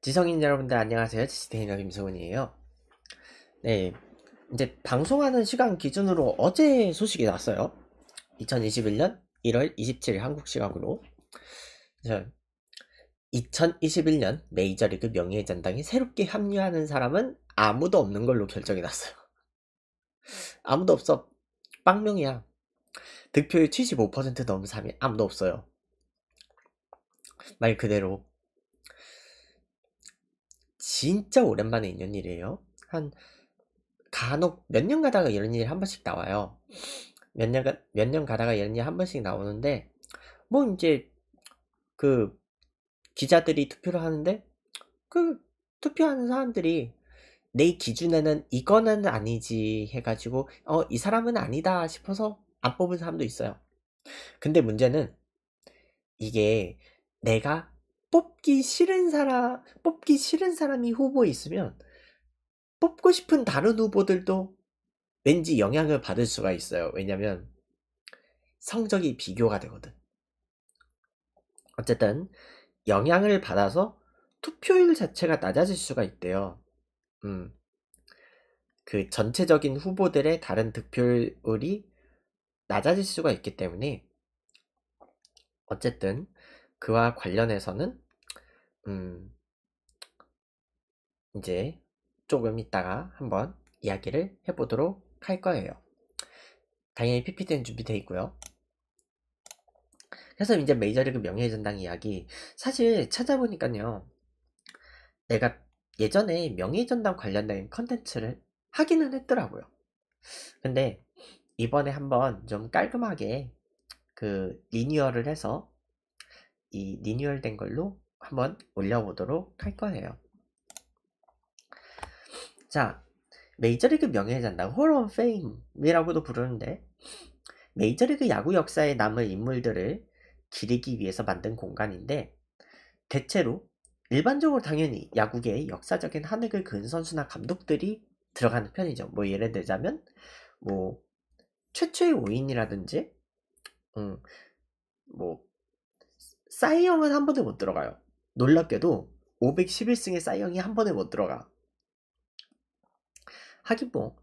지성인 여러분들 안녕하세요. 지스테이너 김성훈이에요. 네, 이제 방송하는 시간 기준으로 어제 소식이 났어요. 2021년 1월 27일 한국 시각으로 2021년 메이저리그 명예전당에 의 새롭게 합류하는 사람은 아무도 없는 걸로 결정이 났어요. 아무도 없어. 빵명이야. 득표율 75% 넘은 사람이 아무도 없어요. 말 그대로 진짜 오랜만에 있는 일이에요. 한 간혹 몇 년 가다가 이런 일이한 번씩 나와요. 몇 년, 몇 년 가다가 이런 일이한 번씩 나오는데, 뭐 이제 그 기자들이 투표를 하는데, 그 투표하는 사람들이 내 기준에는 이거는 아니지 해가지고, 어, 이 사람은 아니다 싶어서 안 뽑은 사람도 있어요. 근데 문제는 이게 내가 뽑기 싫은 사람, 뽑기 싫은 사람이 후보에 있으면 뽑고 싶은 다른 후보들도 왠지 영향을 받을 수가 있어요. 왜냐면 성적이 비교가 되거든. 어쨌든 영향을 받아서 투표율 자체가 낮아질 수가 있대요. 음. 그 전체적인 후보들의 다른 득표율이 낮아질 수가 있기 때문에 어쨌든 그와 관련해서는 음 이제 조금 있다가 한번 이야기를 해보도록 할 거예요. 당연히 PPT는 준비되어 있고요. 그래서 이제 메이저리그 명예전당 이야기 사실 찾아보니까요. 내가 예전에 명예전당 관련된 컨텐츠를 하기는 했더라고요. 근데 이번에 한번 좀 깔끔하게 그 리뉴얼을 해서 이 리뉴얼 된 걸로 한번 올려보도록 할 거예요. 자, 메이저리그 명예전당 의 홀온 페임이라고도 부르는데 메이저리그 야구 역사에 남을 인물들을 기리기 위해서 만든 공간인데 대체로 일반적으로 당연히 야구계의 역사적인 한 획을 그은 선수나 감독들이 들어가는 편이죠. 뭐 예를 들자면 뭐 최초의 오인이라든지 음, 뭐 싸이영은 한 번에 못 들어가요. 놀랍게도 511승의 싸이영이 한 번에 못 들어가. 하긴 뭐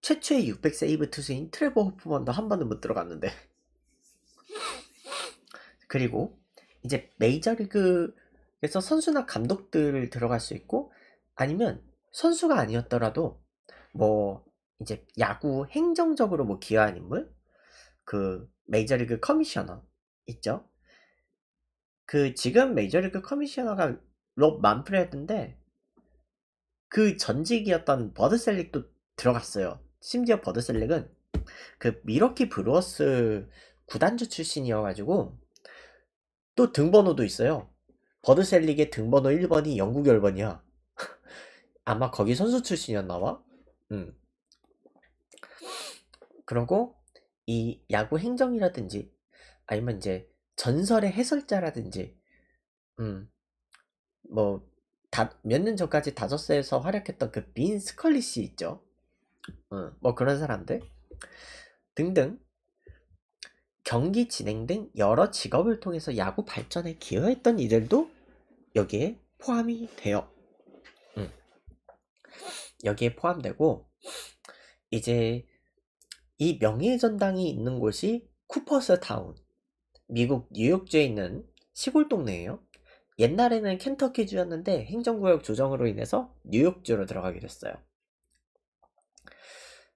최초의 600 세이브 투수인 트레버 호프먼도 한 번은 못 들어갔는데 그리고 이제 메이저리그에서 선수나 감독들 들어갈 수 있고 아니면 선수가 아니었더라도 뭐 이제 야구 행정적으로 뭐 기여한 인물 그 메이저리그 커미셔너 있죠 그 지금 메이저리그 커미셔너가 롭 만프레드인데 그 전직이었던 버드셀릭도 들어갔어요. 심지어 버드셀릭은 그 미러키 브루어스 구단주 출신이어가지고 또 등번호도 있어요. 버드셀릭의 등번호 1번이 영국 열번이야. 아마 거기 선수 출신이었나봐. 음. 그리고 이 야구 행정이라든지 아니면 이제 전설의 해설자라든지 음, 뭐몇 년 전까지 다저스에서 활약했던 그 빈 스컬리 시 있죠. 음, 뭐 그런 사람들 등등 경기 진행 등 여러 직업을 통해서 야구 발전에 기여했던 이들도 여기에 포함이 돼요. 음. 여기에 포함되고 이제 이 명예의 전당이 있는 곳이 쿠퍼스타운 미국 뉴욕주에 있는 시골 동네예요. 옛날에는 켄터키주였는데 행정구역 조정으로 인해서 뉴욕주로 들어가게 됐어요.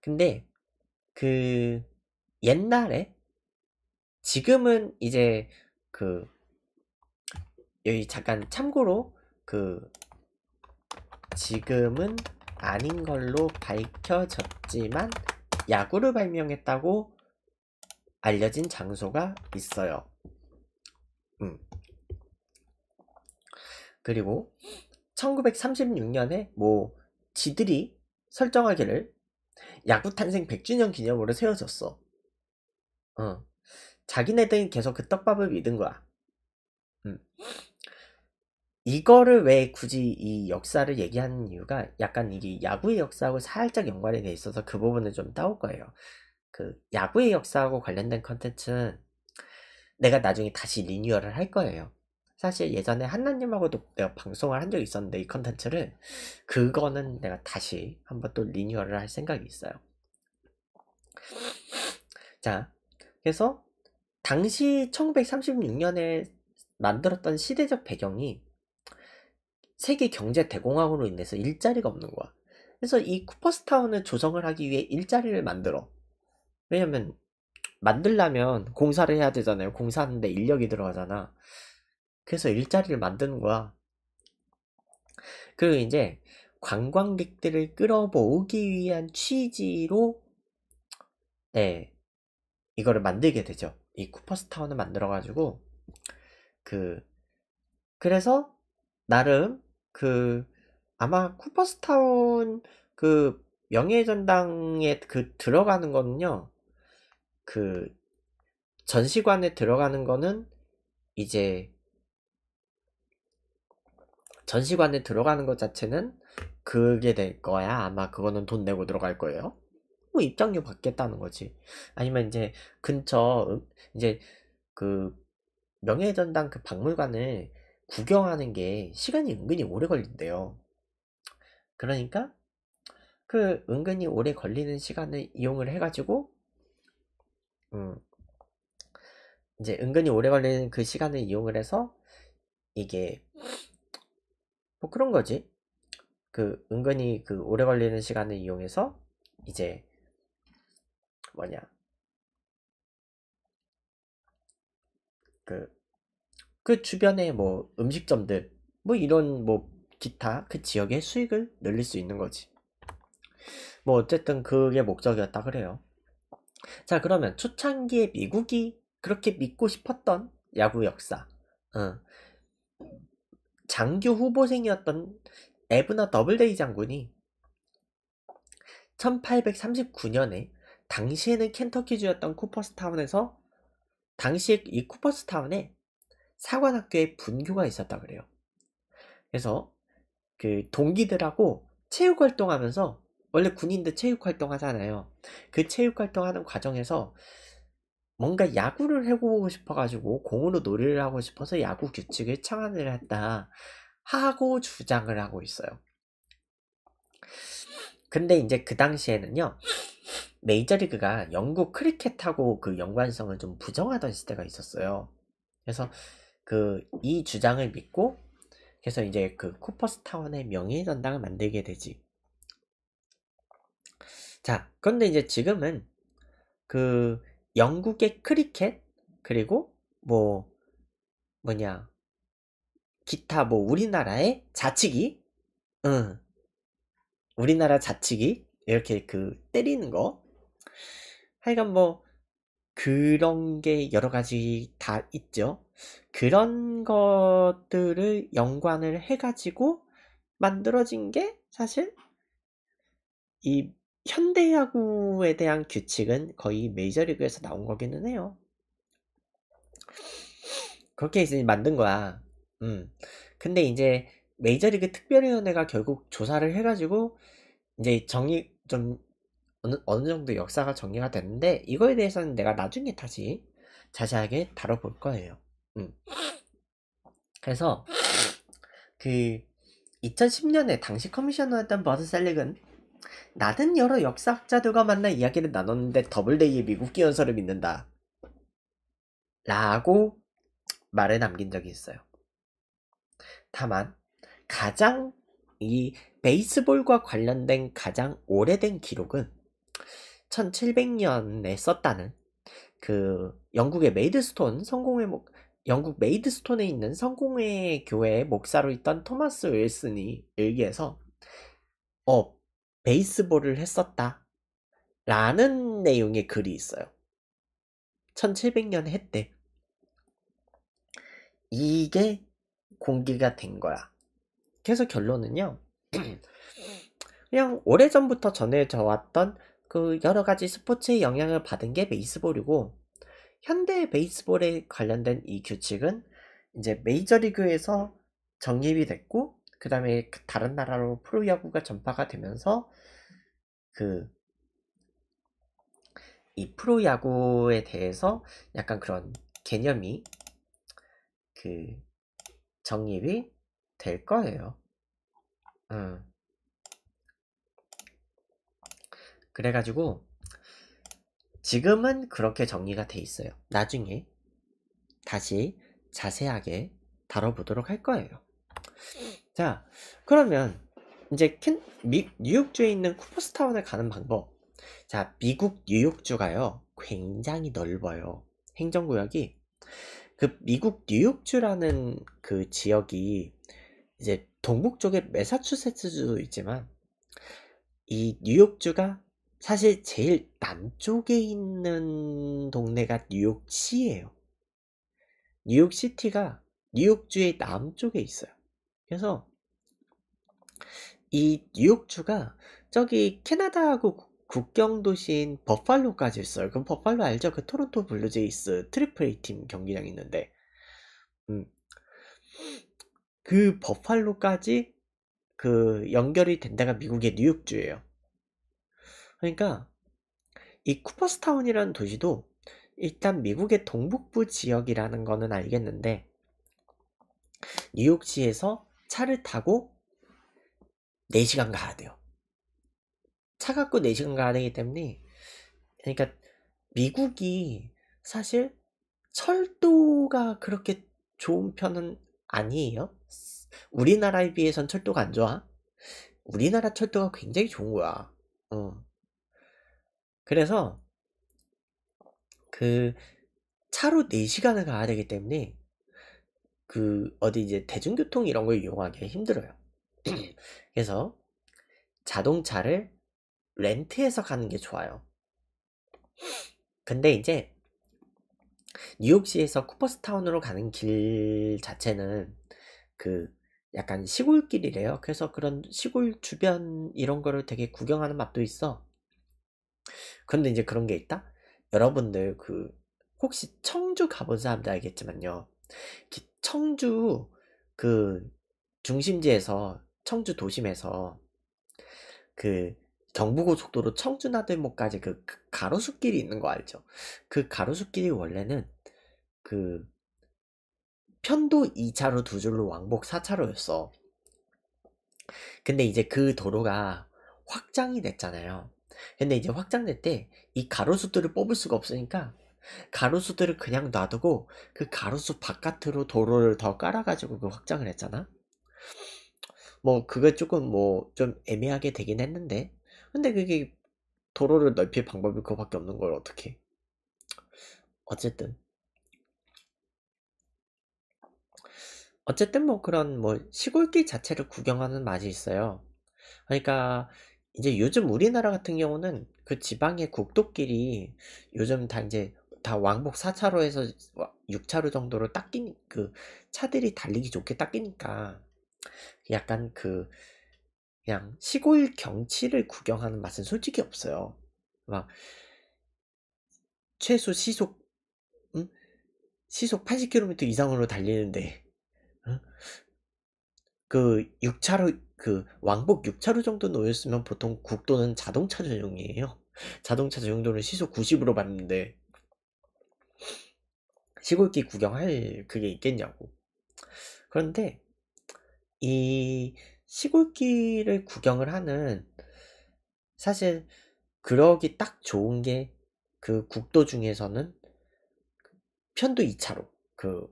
근데 그 옛날에 지금은 이제 그 여기 잠깐 참고로 그 지금은 아닌 걸로 밝혀졌지만 야구를 발명했다고 알려진 장소가 있어요. 음. 그리고 1936년에 뭐 지들이 설정하기를 야구 탄생 100주년 기념으로 세워졌어. 어. 자기네들이 계속 그 떡밥을 믿은 거야. 음. 이거를 왜 굳이 이 역사를 얘기하는 이유가 약간 이게 야구의 역사하고 살짝 연관이 돼 있어서 그 부분을 좀 따올 거예요. 그 야구의 역사하고 관련된 컨텐츠는 내가 나중에 다시 리뉴얼을 할 거예요. 사실 예전에 한나님하고도 내가 방송을 한 적이 있었는데 이 컨텐츠를 그거는 내가 다시 한번 또 리뉴얼을 할 생각이 있어요. 자, 그래서 당시 1936년에 만들었던 시대적 배경이 세계 경제 대공황으로 인해서 일자리가 없는 거야. 그래서 이 쿠퍼스타운을 조성을 하기 위해 일자리를 만들어. 왜냐면 만들려면 공사를 해야 되잖아요. 공사하는데 인력이 들어가잖아. 그래서 일자리를 만드는 거야. 그리고 이제 관광객들을 끌어모으기 위한 취지로 네 이거를 만들게 되죠. 이 쿠퍼스타운을 만들어가지고 그 그래서 나름 그 아마 쿠퍼스타운 그 명예전당에 그 들어가는 거는요 그 전시관에 들어가는 거는 이제 전시관에 들어가는 것 자체는 그게 될 거야. 아마 그거는 돈 내고 들어갈 거예요. 뭐 입장료 받겠다는 거지. 아니면 이제 근처 이제 그 명예전당 그 박물관을 구경하는 게 시간이 은근히 오래 걸린대요. 그러니까 그 은근히 오래 걸리는 시간을 이용을 해가지고 음. 이제 은근히 오래 걸리는 그 시간을 이용을 해서 이게 뭐 그런 거지. 그 은근히 그 오래 걸리는 시간을 이용해서 이제 뭐냐 그그 그, 그 주변에 뭐 음식점들 뭐 이런 뭐 기타 그 지역의 수익을 늘릴 수 있는 거지. 뭐 어쨌든 그게 목적이었다 그래요. 자 그러면 초창기에 미국이 그렇게 믿고 싶었던 야구 역사 어. 장교 후보생이었던 에브나 더블데이 장군이 1839년에 당시에는 켄터키주였던 쿠퍼스타운에서 당시에 이 쿠퍼스타운에 사관학교에 분교가 있었다 그래요. 그래서 그 동기들하고 체육 활동하면서 원래 군인들 체육 활동 하잖아요. 그 체육 활동 하는 과정에서 뭔가 야구를 해보고 싶어가지고 공으로 놀이를 하고 싶어서 야구 규칙을 창안을 했다 하고 주장을 하고 있어요. 근데 이제 그 당시에는요 메이저리그가 영국 크리켓하고 그 연관성을 좀 부정하던 시대가 있었어요. 그래서 그 이 주장을 믿고 그래서 이제 그 쿠퍼스타운의 명예전당을 만들게 되지. 자, 그런데 이제 지금은 그 영국의 크리켓 그리고 뭐 뭐냐 기타 뭐 우리나라의 자치기 응 우리나라 자치기 이렇게 그 때리는 거 하여간 뭐 그런 게 여러 가지 다 있죠 그런 것들을 연관을 해가지고 만들어진 게 사실 이 현대야구에 대한 규칙은 거의 메이저리그에서 나온 거기는 해요. 그렇게 이제 만든 거야. 음. 근데 이제 메이저리그 특별위원회가 결국 조사를 해가지고 이제 정리 좀 어느, 어느 정도 역사가 정리가 됐는데 이거에 대해서는 내가 나중에 다시 자세하게 다뤄볼 거예요. 음. 그래서 그 2010년에 당시 커미셔너였던 버드 셀릭은 나는 여러 역사학자들과 만나 이야기를 나눴는데 더블데이의 미국 기원설을 믿는다. 라고 말을 남긴 적이 있어요. 다만 가장 이 베이스볼과 관련된 가장 오래된 기록은 1700년에 썼다는 그 영국의 메이드스톤 성공회 목 영국 메이드스톤에 있는 성공회 교회의 목사로 있던 토마스 웰슨이 일기에서 어 베이스볼을 했었다. 라는 내용의 글이 있어요. 1 7 0 0년 했대. 이게 공개가 된 거야. 그래서 결론은요. 그냥 오래전부터 전해져 왔던 그 여러 가지 스포츠의 영향을 받은 게 베이스볼이고 현대 베이스볼에 관련된 이 규칙은 이제 메이저리그에서 정립이 됐고 그 다음에 다른 나라로 프로야구가 전파가 되면서 그 이 프로야구에 대해서 약간 그런 개념이 그 정립이 될 거예요. 음. 그래가지고 지금은 그렇게 정리가 돼 있어요. 나중에 다시 자세하게 다뤄보도록 할 거예요. 자, 그러면 이제 캔, 미, 뉴욕주에 있는 쿠퍼스타운을 가는 방법. 자, 미국 뉴욕주가요. 굉장히 넓어요. 행정구역이 그 미국 뉴욕주라는 그 지역이 이제 동북 쪽에 메사추세츠주도 있지만 이 뉴욕주가 사실 제일 남쪽에 있는 동네가 뉴욕시예요. 뉴욕시티가 뉴욕주의 남쪽에 있어요. 그래서 이 뉴욕주가 저기 캐나다하고 국경 도시인 버팔로까지 있어요. 그럼 버팔로 알죠? 그 토론토 블루제이스 트리플 A팀 경기장 있는데, 음. 그 버팔로까지 그 연결이 된 데가 미국의 뉴욕주예요. 그러니까 이 쿠퍼스타운이라는 도시도 일단 미국의 동북부 지역이라는 거는 알겠는데 뉴욕시에서 차를 타고 4시간 가야 돼요. 차 갖고 4시간 가야 되기 때문에 그러니까 미국이 사실 철도가 그렇게 좋은 편은 아니에요. 우리나라에 비해선 철도가 안 좋아. 우리나라 철도가 굉장히 좋은 거야. 어. 그래서 그 차로 4시간을 가야 되기 때문에 그 어디 이제 대중교통 이런 걸 이용하기 힘들어요. 그래서 자동차를 렌트해서 가는 게 좋아요. 근데 이제 뉴욕시에서 쿠퍼스타운으로 가는 길 자체는 그 약간 시골길이래요. 그래서 그런 시골 주변 이런 거를 되게 구경하는 맛도 있어. 근데 이제 그런 게 있다? 여러분들 그 혹시 청주 가본 사람들 알겠지만요. 청주 그 중심지에서 청주 도심에서 그 정부고속도로 청주나들목까지 그, 그 가로수길이 있는 거 알죠? 그 가로수길이 원래는 그 편도 2차로 두 줄로 왕복 4차로였어. 근데 이제 그 도로가 확장이 됐잖아요. 근데 이제 확장될 때 이 가로수들을 뽑을 수가 없으니까 가로수들을 그냥 놔두고 그 가로수 바깥으로 도로를 더 깔아가지고 그 확장을 했잖아. 뭐 그게 조금 뭐 좀 애매하게 되긴 했는데 근데 그게 도로를 넓힐 방법이 그거밖에 없는 걸 어떻게? 어쨌든 어쨌든 뭐 그런 뭐 시골길 자체를 구경하는 맛이 있어요. 그러니까 이제 요즘 우리나라 같은 경우는 그 지방의 국도끼리 요즘 다 이제 다 왕복 4차로에서 6차로 정도로 딱끼그 차들이 달리기 좋게 딱이니까 약간 그 그냥 시골 경치를 구경하는 맛은 솔직히 없어요. 막 최소 시속 응? 시속 80km 이상으로 달리는데 그 6차로 그 왕복 6차로 정도 놓였으면 보통 국도는 자동차 전용이에요. 자동차 전용도는 시속 90으로 봤는데 시골길 구경할 그게 있겠냐고. 그런데 이 시골길을 구경을 하는 사실 그러기 딱 좋은 게 그 국도 중에서는 편도 2차로 그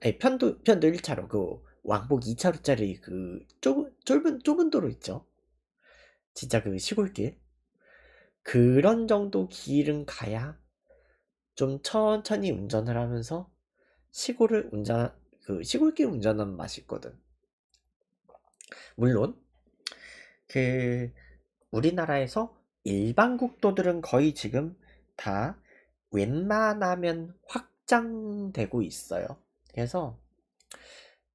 아니 편도 편도 1차로 그 왕복 2차로짜리 그 좁은 좁은 좁은 도로 있죠. 진짜 그 시골길 그런 정도 길은 가야 좀 천천히 운전을 하면서 시골을 운전 그 시골길 운전하는 맛이 있거든. 물론 그 우리나라에서 일반 국도들은 거의 지금 다 웬만하면 확장되고 있어요. 그래서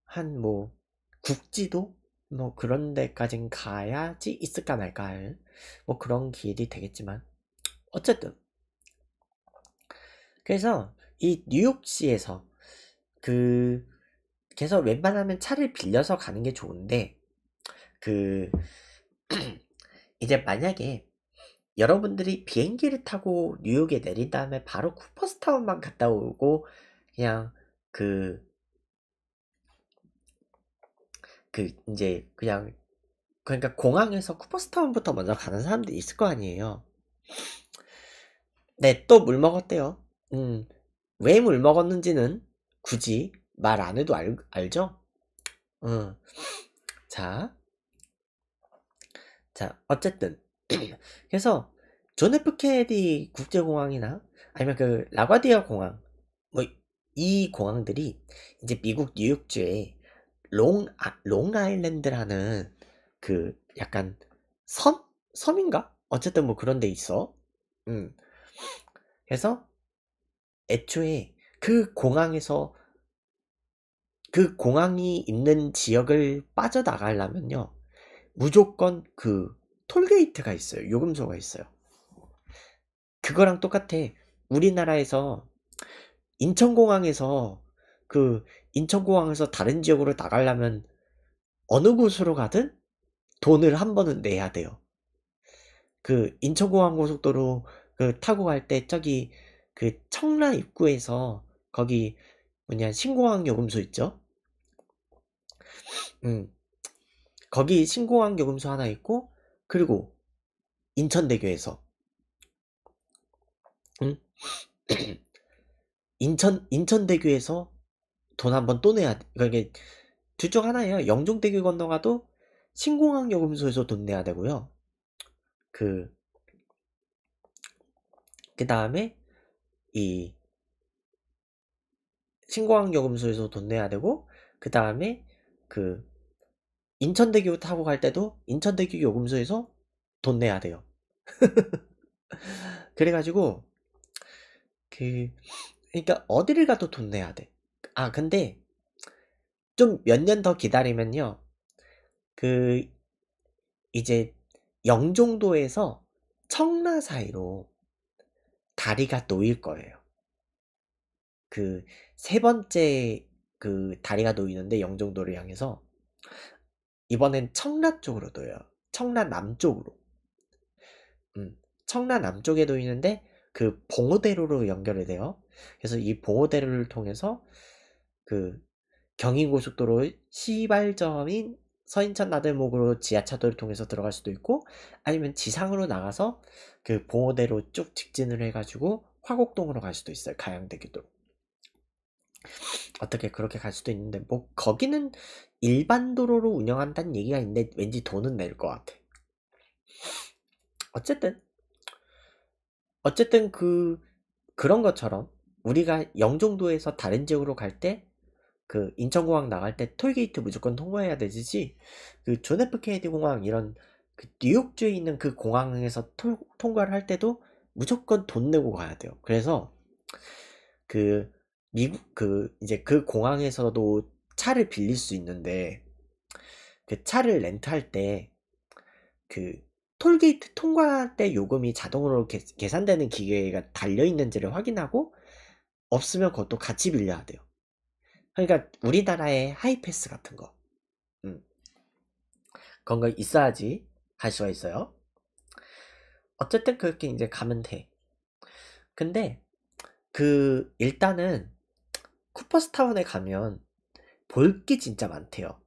한 뭐 국지도 뭐 그런 데까진 가야지 있을까 말까 할뭐 그런 길이 되겠지만 어쨌든 그래서 이 뉴욕시에서 그 그래서 웬만하면 차를 빌려서 가는 게 좋은데 그 이제 만약에 여러분들이 비행기를 타고 뉴욕에 내린 다음에 바로 쿠퍼스타운만 갔다 오고 그냥 그그 그 이제 그냥 그러니까 공항에서 쿠퍼스타운부터 먼저 가는 사람들이 있을 거 아니에요. 네, 또 물 먹었대요. 음, 왜 물 먹었는지는 굳이 말 안 해도 알, 죠 음. 어. 자, 자 어쨌든 그래서 존 F 케네디 국제공항이나 아니면 그 라과디아 공항 뭐 이 공항들이 이제 미국 뉴욕주의 롱 아, 롱아일랜드라는 그 약간 섬 섬인가 어쨌든 뭐 그런 데 있어. 음. 그래서 애초에 그 공항에서 그 공항이 있는 지역을 빠져나가려면요. 무조건 그 톨게이트가 있어요. 요금소가 있어요. 그거랑 똑같아. 우리나라에서 인천공항에서 그 인천공항에서 다른 지역으로 나가려면 어느 곳으로 가든 돈을 한 번은 내야 돼요. 그 인천공항 고속도로 그 타고 갈 때 저기 그 청란 입구에서 거기 뭐냐 신공항 요금소 있죠? 음 거기 신공항 요금소 하나 있고 그리고 인천대교에서 음 인천 인천대교에서 돈 한번 또 내야 돼. 그니까 이게 둘 중 하나예요. 영종대교 건너가도 신공항 요금소에서 돈 내야 되고요. 그, 그 다음에 이 신공항요금소에서 돈 내야 되고 그 다음에 그 인천대교 타고 갈 때도 인천대교 요금소에서 돈 내야 돼요. 그래가지고 그 그러니까 어디를 가도 돈 내야 돼. 아 근데 좀 몇 년 더 기다리면요. 그 이제 영종도에서 청라 사이로 다리가 놓일 거예요. 그 세 번째 그 다리가 놓이는데 영종도를 향해서 이번엔 청라 쪽으로 놓여요. 청라 남쪽으로. 음, 청라 남쪽에 놓이는데 그 봉오대로로 연결이 돼요. 그래서 이 봉오대로를 통해서 그 경인고속도로 시발점인 서인천 나들목으로 지하차도를 통해서 들어갈 수도 있고 아니면 지상으로 나가서 그 보호대로 쭉 직진을 해가지고 화곡동으로 갈 수도 있어요 가양대교도 어떻게 그렇게 갈 수도 있는데 뭐 거기는 일반 도로로 운영한다는 얘기가 있는데 왠지 돈은 낼 것 같아 어쨌든 어쨌든 그 그런 것처럼 우리가 영종도에서 다른 지역으로 갈때 그 인천공항 나갈 때 톨게이트 무조건 통과해야 되지 그존 프 케네디 공항 이런 그 뉴욕주에 있는 그 공항에서 톨, 통과를 할 때도 무조건 돈 내고 가야 돼요. 그래서 그 미국 그 이제 그 공항에서도 차를 빌릴 수 있는데 그 차를 렌트할 때 그 톨게이트 통과할 때 요금이 자동으로 개, 계산되는 기계가 달려 있는지를 확인하고 없으면 그것도 같이 빌려야 돼요. 그러니까 우리나라의 하이패스 같은 거 음. 그런 거 있어야지 갈 수가 있어요 어쨌든 그렇게 이제 가면 돼 근데 그 일단은 쿠퍼스타운에 가면 볼 게 진짜 많대요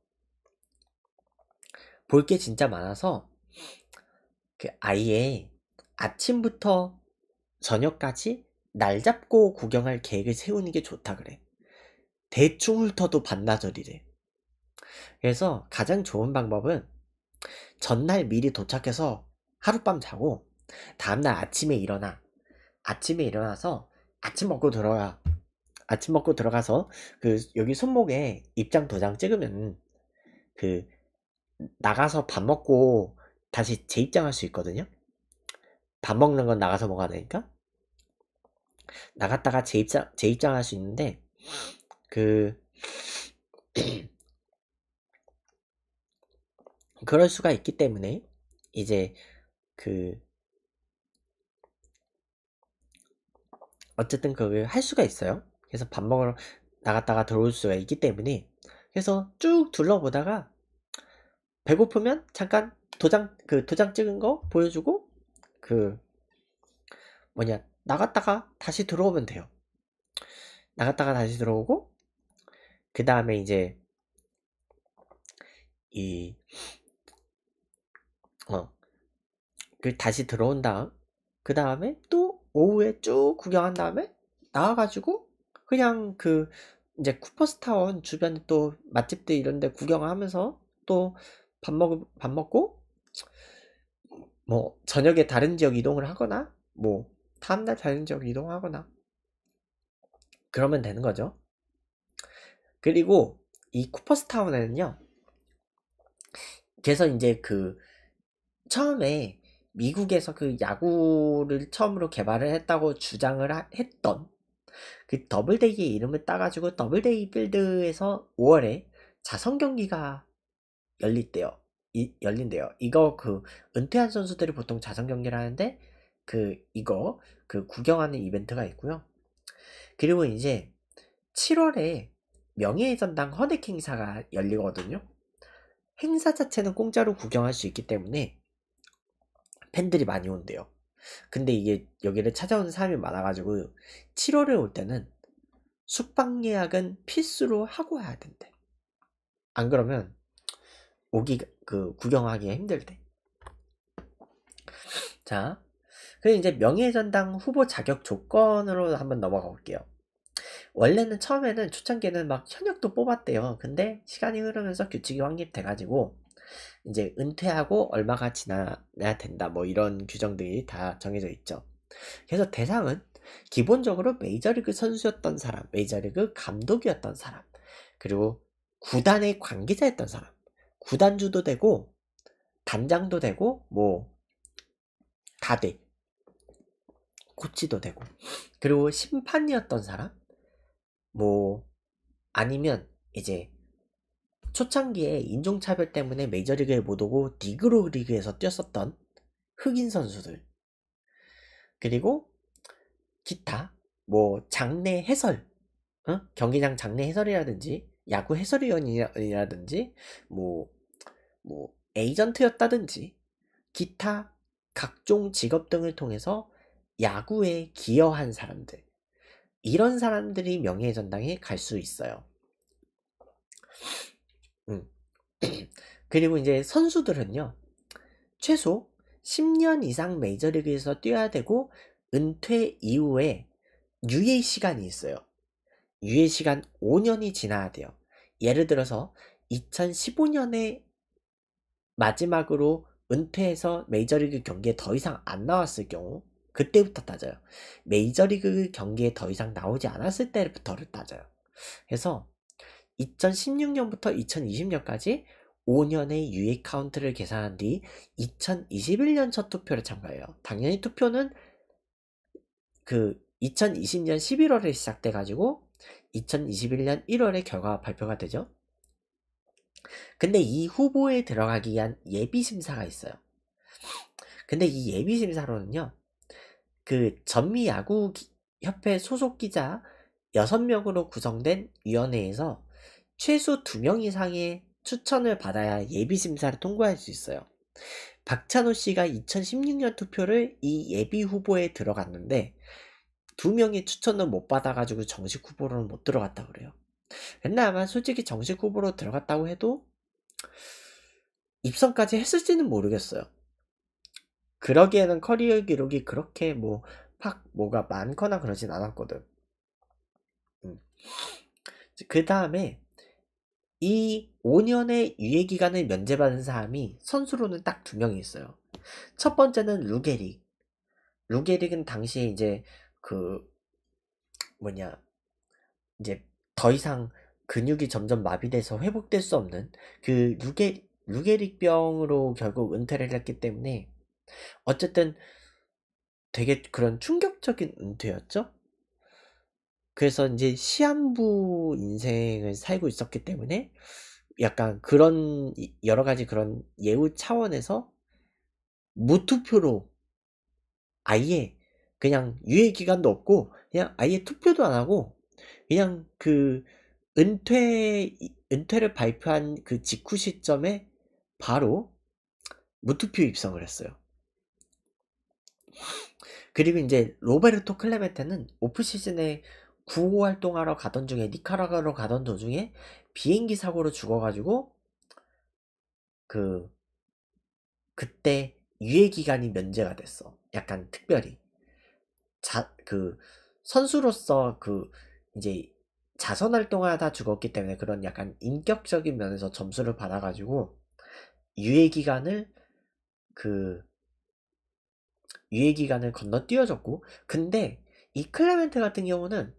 볼 게 진짜 많아서 그 아예 아침부터 저녁까지 날 잡고 구경할 계획을 세우는 게 좋다 그래 대충 훑어도 반나절이래. 그래서 가장 좋은 방법은 전날 미리 도착해서 하룻밤 자고 다음날 아침에 일어나 아침에 일어나서 아침 먹고 들어가 아침 먹고 들어가서 그 여기 손목에 입장 도장 찍으면 그 나가서 밥 먹고 다시 재입장할 수 있거든요 밥 먹는 건 나가서 먹어야 되니까 나갔다가 재입장 재입장할 수 있는데 그 그럴 수가 있기 때문에 이제 그 어쨌든 그걸 할 수가 있어요. 그래서 밥 먹으러 나갔다가 들어올 수가 있기 때문에 그래서 쭉 둘러보다가 배고프면 잠깐 도장 그 도장 찍은 거 보여주고 그 뭐냐 나갔다가 다시 들어오면 돼요. 나갔다가 다시 들어오고 그 다음에 이제 이 어, 그 다시 들어온 다음 그 다음에 또 오후에 쭉 구경한 다음에 나와가지고 그냥 그 이제 쿠퍼스타운 주변에 또 맛집들 이런데 구경하면서 또 밥 먹, 밥 먹고 뭐 저녁에 다른 지역 이동을 하거나 뭐 다음날 다른 지역 이동하거나 그러면 되는 거죠. 그리고 이 쿠퍼스타운에는요. 그래서 이제 그 처음에 미국에서 그 야구를 처음으로 개발을 했다고 주장을 하, 했던 그 더블데이의 이름을 따가지고 더블데이 필드에서 5월에 자선 경기가 열리대요. 이, 열린대요. 이거 그 은퇴한 선수들이 보통 자선 경기를 하는데 그 이거 그 구경하는 이벤트가 있고요. 그리고 이제 7월에 명예의 전당 헌액 행사가 열리거든요. 행사 자체는 공짜로 구경할 수 있기 때문에 팬들이 많이 온대요. 근데 이게 여기를 찾아오는 사람이 많아가지고 7월에 올 때는 숙박 예약은 필수로 하고 와야 된대. 안 그러면 오기 그구경하기 힘들대. 자, 그리 이제 명예전당 후보 자격 조건으로 한번 넘어가 볼게요. 원래는 처음에는 초창기에는 막 현역도 뽑았대요. 근데 시간이 흐르면서 규칙이 확립돼가지고 이제 은퇴하고 얼마가 지나야 된다 뭐 이런 규정들이 다 정해져 있죠. 그래서 대상은 기본적으로 메이저리그 선수였던 사람, 메이저리그 감독이었던 사람, 그리고 구단의 관계자였던 사람, 구단주도 되고 단장도 되고 뭐 다 돼. 코치도 되고 그리고 심판이었던 사람 뭐 아니면 이제 초창기에 인종차별 때문에 메이저리그에 못 오고 니그로 리그에서 뛰었었던 흑인 선수들 그리고 기타 뭐장례 해설 어? 경기장 장례 해설이라든지 야구 해설위원이라든지 뭐뭐 뭐 에이전트였다든지 기타 각종 직업 등을 통해서 야구에 기여한 사람들 이런 사람들이 명예의전당에갈 수 있어요. 음. 그리고 이제 선수들은요, 최소 10년 이상 메이저리그에서 뛰어야 되고, 은퇴 이후에 유예 시간이 있어요. 유예 시간 5년이 지나야 돼요. 예를 들어서 2015년에 마지막으로 은퇴해서 메이저리그 경기에 더 이상 안 나왔을 경우 그때부터 따져요. 메이저리그 경기에 더 이상 나오지 않았을 때부터를 따져요. 그래서 2016년부터 2020년까지 5년의 유익 카운트를 계산한 뒤 2021년 첫 투표를 참가해요. 당연히 투표는 그 2020년 11월에 시작돼가지고 2021년 1월에 결과 발표가 되죠. 근데 이 후보에 들어가기 위한 예비 심사가 있어요. 근데 이 예비 심사로는요, 그 전미 야구 협회 소속 기자 6명으로 구성된 위원회에서 최소 2명 이상의 추천을 받아야 예비 심사를 통과할 수 있어요. 박찬호 씨가 2016년 투표를 이 예비 후보에 들어갔는데 두 명이 추천을 못 받아가지고 정식 후보로는 못 들어갔다 고 그래요. 옛날 아마 솔직히 정식 후보로 들어갔다고 해도 입성까지 했을지는 모르겠어요. 그러기에는 커리어 기록이 그렇게 뭐 팍 뭐가 많거나 그러진 않았거든. 음. 그 다음에 이 5년의 유예 기간을 면제받은 사람이 선수로는 딱 두 명이 있어요. 첫 번째는 루게릭. 루게릭은 당시에 이제 그 뭐냐 이제 더 이상 근육이 점점 마비돼서 회복될 수 없는 그 루게 루게릭병으로 결국 은퇴를 했기 때문에 어쨌든 되게 그런 충격적인 은퇴였죠. 그래서 이제 시한부 인생을 살고 있었기 때문에 약간 그런 여러 가지 그런 예우 차원에서 무투표로 아예 그냥 유예 기간도 없고 그냥 아예 투표도 안 하고 그냥 그 은퇴 은퇴를 발표한 그 직후 시점에 바로 무투표 입성을 했어요. 그리고 이제 로베르토 클레멘테는 오프시즌에 구호 활동하러 가던 중에 니카라가로 가던 도중에 비행기 사고로 죽어가지고 그 그때 유예 기간이 면제가 됐어. 약간 특별히 자 그 선수로서 그 이제 자선 활동하다 죽었기 때문에 그런 약간 인격적인 면에서 점수를 받아가지고 유예 기간을 그 유예 기간을 건너뛰어졌고 근데 이 클레멘트 같은 경우는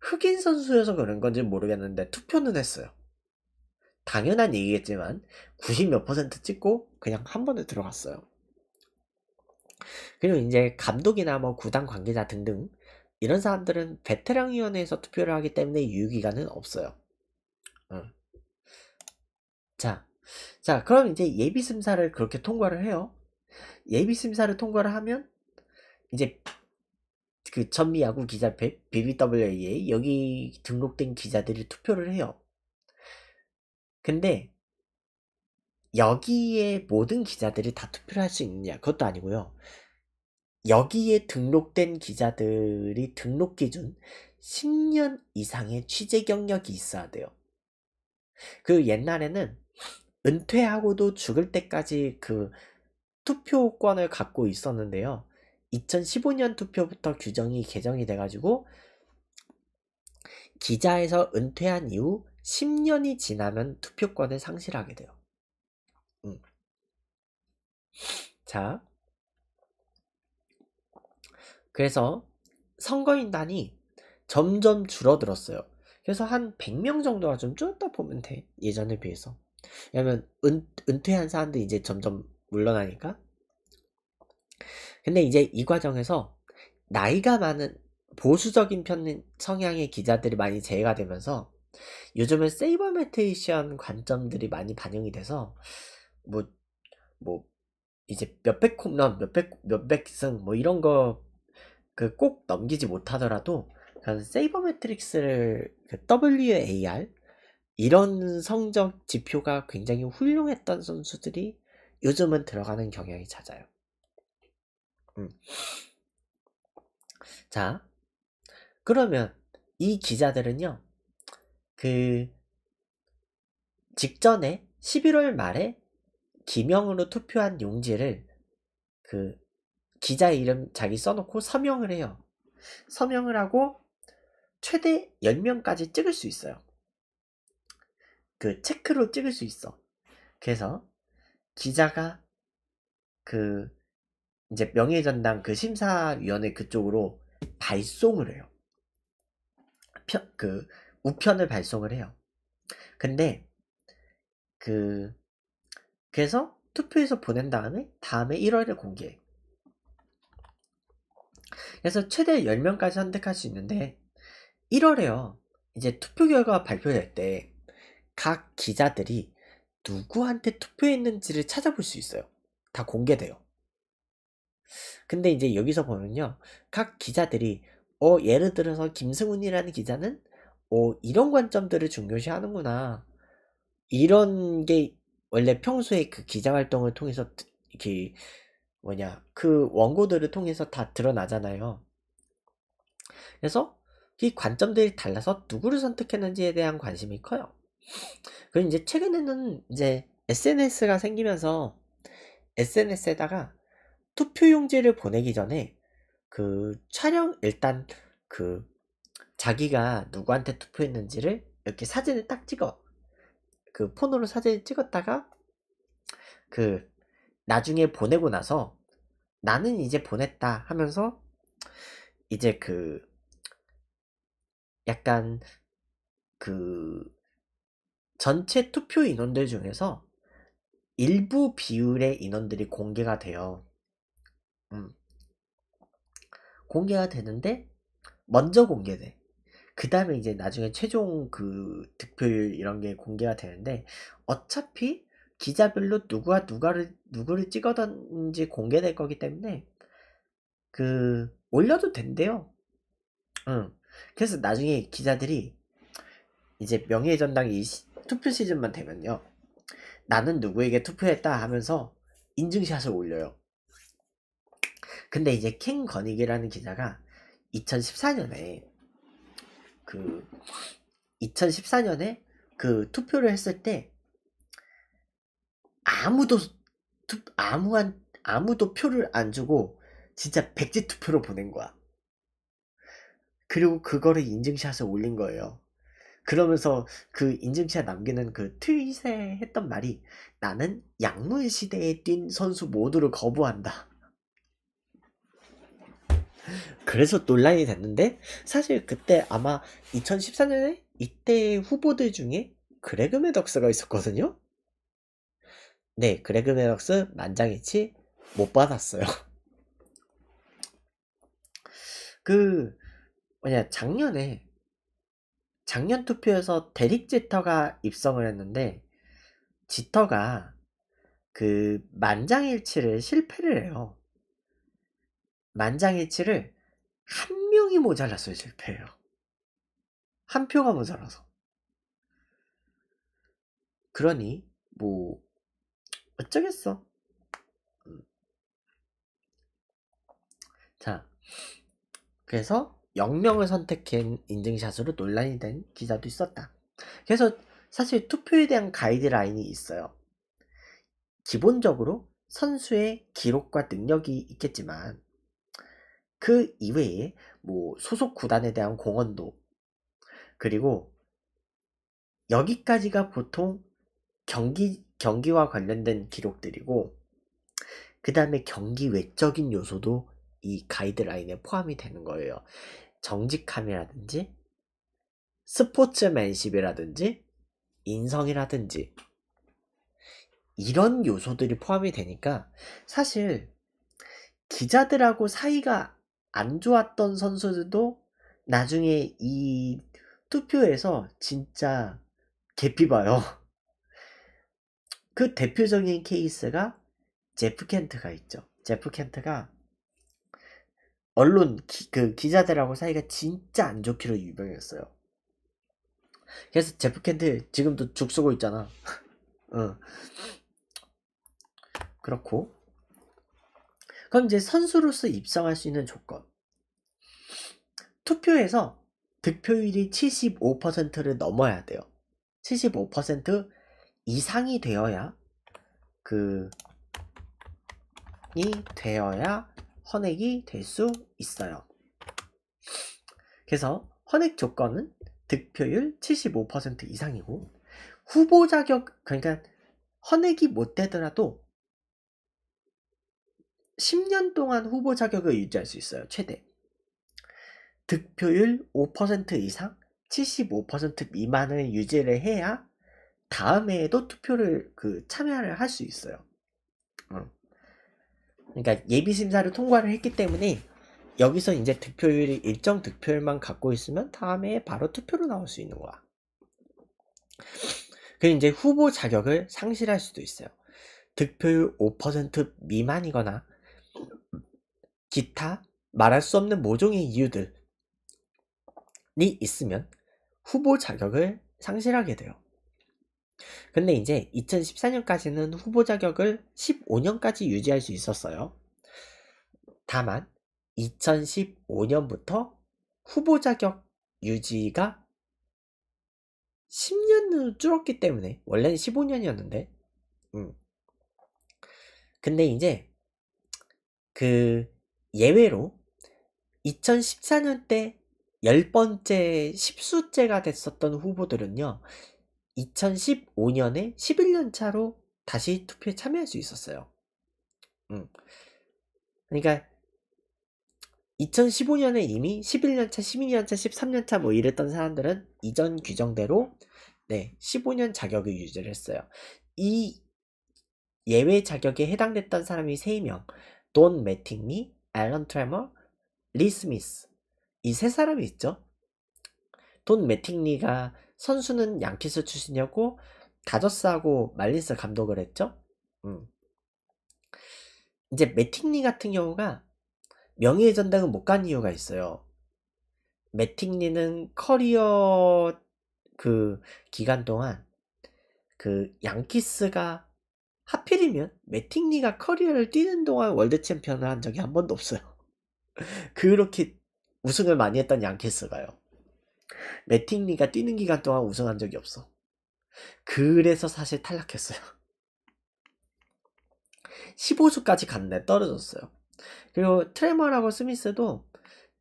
흑인 선수여서 그런 건지 모르겠는데 투표는 했어요. 당연한 얘기겠지만 90 몇 퍼센트 찍고 그냥 한 번에 들어갔어요. 그리고 이제 감독이나 뭐 구단 관계자 등등 이런 사람들은 베테랑위원회에서 투표를 하기 때문에 유효기간은 없어요. 어. 자, 자 그럼 이제 예비심사를 그렇게 통과를 해요. 예비 심사를 통과를 하면 이제 그 전미 야구 기자 BBWA에 여기 등록된 기자들이 투표를 해요. 근데 여기에 모든 기자들이 다 투표를 할 수 있느냐 그것도 아니고요. 여기에 등록된 기자들이 등록 기준 10년 이상의 취재 경력이 있어야 돼요. 그 옛날에는 은퇴하고도 죽을 때까지 그 투표권을 갖고 있었는데요. 2015년 투표부터 규정이 개정이 돼가지고 기자에서 은퇴한 이후 10년이 지나면 투표권을 상실하게 돼요. 음. 자, 그래서 선거인단이 점점 줄어들었어요. 그래서 한 100명 정도가 좀 줄었다 보면 돼. 예전에 비해서. 왜냐면 은, 은퇴한 사람들이 이제 점점 물러나니까. 근데 이제 이 과정에서 나이가 많은 보수적인 편 성향의 기자들이 많이 제외가 되면서 요즘은 세이버메테이션 관점들이 많이 반영이 돼서 뭐뭐 뭐 이제 몇백 홈런, 몇백 몇백 승뭐 이런 거 그 꼭 넘기지 못하더라도 그 세이버 매트릭스를 그 WAR 이런 성적 지표가 굉장히 훌륭했던 선수들이 요즘은 들어가는 경향이 잦아요. 음. 자, 그러면 이 기자들은요, 그 직전에 11월 말에 기명으로 투표한 용지를 그 기자 이름 자기 써놓고 서명을 해요. 서명을 하고 최대 10명까지 찍을 수 있어요. 그 체크로 찍을 수 있어. 그래서 기자가 그 이제 명예전당 그 심사위원회 그쪽으로 발송을 해요. 편, 그 우편을 발송을 해요. 근데 그 그래서 투표해서 보낸 다음에 다음에 1월에 공개해. 그래서 최대 10명까지 선택할 수 있는데 1월에요. 이제 투표 결과 발표될 때 각 기자들이 누구한테 투표했는지를 찾아볼 수 있어요. 다 공개돼요. 근데 이제 여기서 보면요. 각 기자들이 어 예를 들어서 김승훈이라는 기자는 어 이런 관점들을 중요시하는구나. 이런 게 원래 평소에 그 기자 활동을 통해서 이렇게 뭐냐 그 원고들을 통해서 다 드러나잖아요. 그래서 이 관점들이 달라서 누구를 선택했는지에 대한 관심이 커요. 그리고 이제 최근에는 이제 SNS가 생기면서 SNS에다가 투표용지를 보내기 전에 그 촬영 일단 그 자기가 누구한테 투표했는지를 이렇게 사진을 딱 찍어 그 폰으로 사진을 찍었다가 그 나중에 보내고 나서 나는 이제 보냈다 하면서 이제 그 약간 그 전체 투표 인원들 중에서 일부 비율의 인원들이 공개가 돼요. 음. 공개가 되는데 먼저 공개돼. 그 다음에 이제 나중에 최종 그 득표율 이런 게 공개가 되는데 어차피 기자별로 누구와 누가를 누구를 찍었던지 공개될 거기 때문에 그 올려도 된대요. 응. 음. 그래서 나중에 기자들이 이제 명예의 전당 이 투표 시즌만 되면요. 나는 누구에게 투표했다 하면서 인증샷을 올려요. 근데 이제 캥 건익이라는 기자가 2014년에 그 2014년에 그 투표를 했을 때 아무도 투, 아무 한 아무도 표를 안 주고 진짜 백지 투표로 보낸 거야. 그리고 그거를 인증샷을 올린 거예요. 그러면서 그 인증샷 남기는 그 트윗에 했던 말이 나는 약문 시대에 뛴 선수 모두를 거부한다. 그래서 논란이 됐는데 사실 그때 아마 2014년에 이때 후보들 중에 그레그 메덕스가 있었거든요. 네, 그레그 메덕스 만장일치 못 받았어요. 그 뭐냐 작년에 작년 투표에서 데릭 제터가 입성을 했는데 지터가 그 만장일치를 실패를 해요. 만장일치를 한 명이 모자랐어요 실패해요한 표가 모자라서. 그러니 뭐 어쩌겠어. 음. 자, 그래서 영명을 선택한 인증샷으로 논란이 된 기사도 있었다. 그래서 사실 투표에 대한 가이드라인이 있어요. 기본적으로 선수의 기록과 능력이 있겠지만 그 이외에 뭐 소속 구단에 대한 공헌도 그리고 여기까지가 보통 경기 경기와 관련된 기록들이고 그 다음에 경기 외적인 요소도 이 가이드라인에 포함이 되는 거예요. 정직함이라든지 스포츠맨십이라든지 인성이라든지 이런 요소들이 포함이 되니까 사실 기자들하고 사이가 안 좋았던 선수들도 나중에 이 투표에서 진짜 개피봐요. 그 대표적인 케이스가 제프 켄트가 있죠. 제프 켄트가 언론 기, 그 기자들하고 사이가 진짜 안 좋기로 유명했어요. 그래서 제프 캔트 지금도 죽 쓰고 있잖아. 어. 그렇고 그럼 이제 선수로서 입성할 수 있는 조건 투표에서 득표율이 75%를 넘어야 돼요. 75% 이상이 되어야 그 이 되어야 헌액이 될 수 있어요. 그래서 헌액 조건은 득표율 75% 이상이고 후보 자격 그러니까 헌액이 못 되더라도 10년 동안 후보 자격을 유지할 수 있어요. 최대. 득표율 5% 이상 75% 미만을 유지를 해야 다음에도 투표를 그 참여를 할 수 있어요. 그러니까 예비 심사를 통과를 했기 때문에 여기서 이제 득표율이 일정 득표율만 갖고 있으면 다음에 바로 투표로 나올 수 있는 거야. 그리고 이제 후보 자격을 상실할 수도 있어요. 득표율 5% 미만이거나 기타 말할 수 없는 모종의 이유들이 있으면 후보 자격을 상실하게 돼요. 근데 이제 2014년까지는 후보 자격을 15년까지 유지할 수 있었어요. 다만 2015년부터 후보 자격 유지가 10년으로 줄었기 때문에 원래는 15년이었는데 음. 근데 이제 그 예외로 2014년 때 10번째 10수째가 됐었던 후보들은요 2015년에 11년 차로 다시 투표에 참여할 수 있었어요. 음. 그러니까 2015년에 이미 11년차, 12년차, 13년차 뭐 이랬던 사람들은 이전 규정대로 네, 15년 자격을 유지를 했어요. 이 예외 자격에 해당됐던 사람이 3명. 돈 매팅리, 앨런 트레머, 리 스미스. 이 세 사람이 있죠. 돈 매팅리가 선수는 양키스 출신이었고 다저스하고 말린스 감독을 했죠. 음. 이제 매팅리 같은 경우가 명예의 전당은 못 간 이유가 있어요. 매팅리는 커리어 그 기간 동안 그 양키스가 하필이면 매팅리가 커리어를 뛰는 동안 월드 챔피언을 한 적이 한 번도 없어요. 그렇게 우승을 많이 했던 양키스가요. 매팅리가 뛰는 기간 동안 우승한 적이 없어. 그래서 사실 탈락했어요. 15주까지 갔는데 떨어졌어요. 그리고 트레머라고 스미스도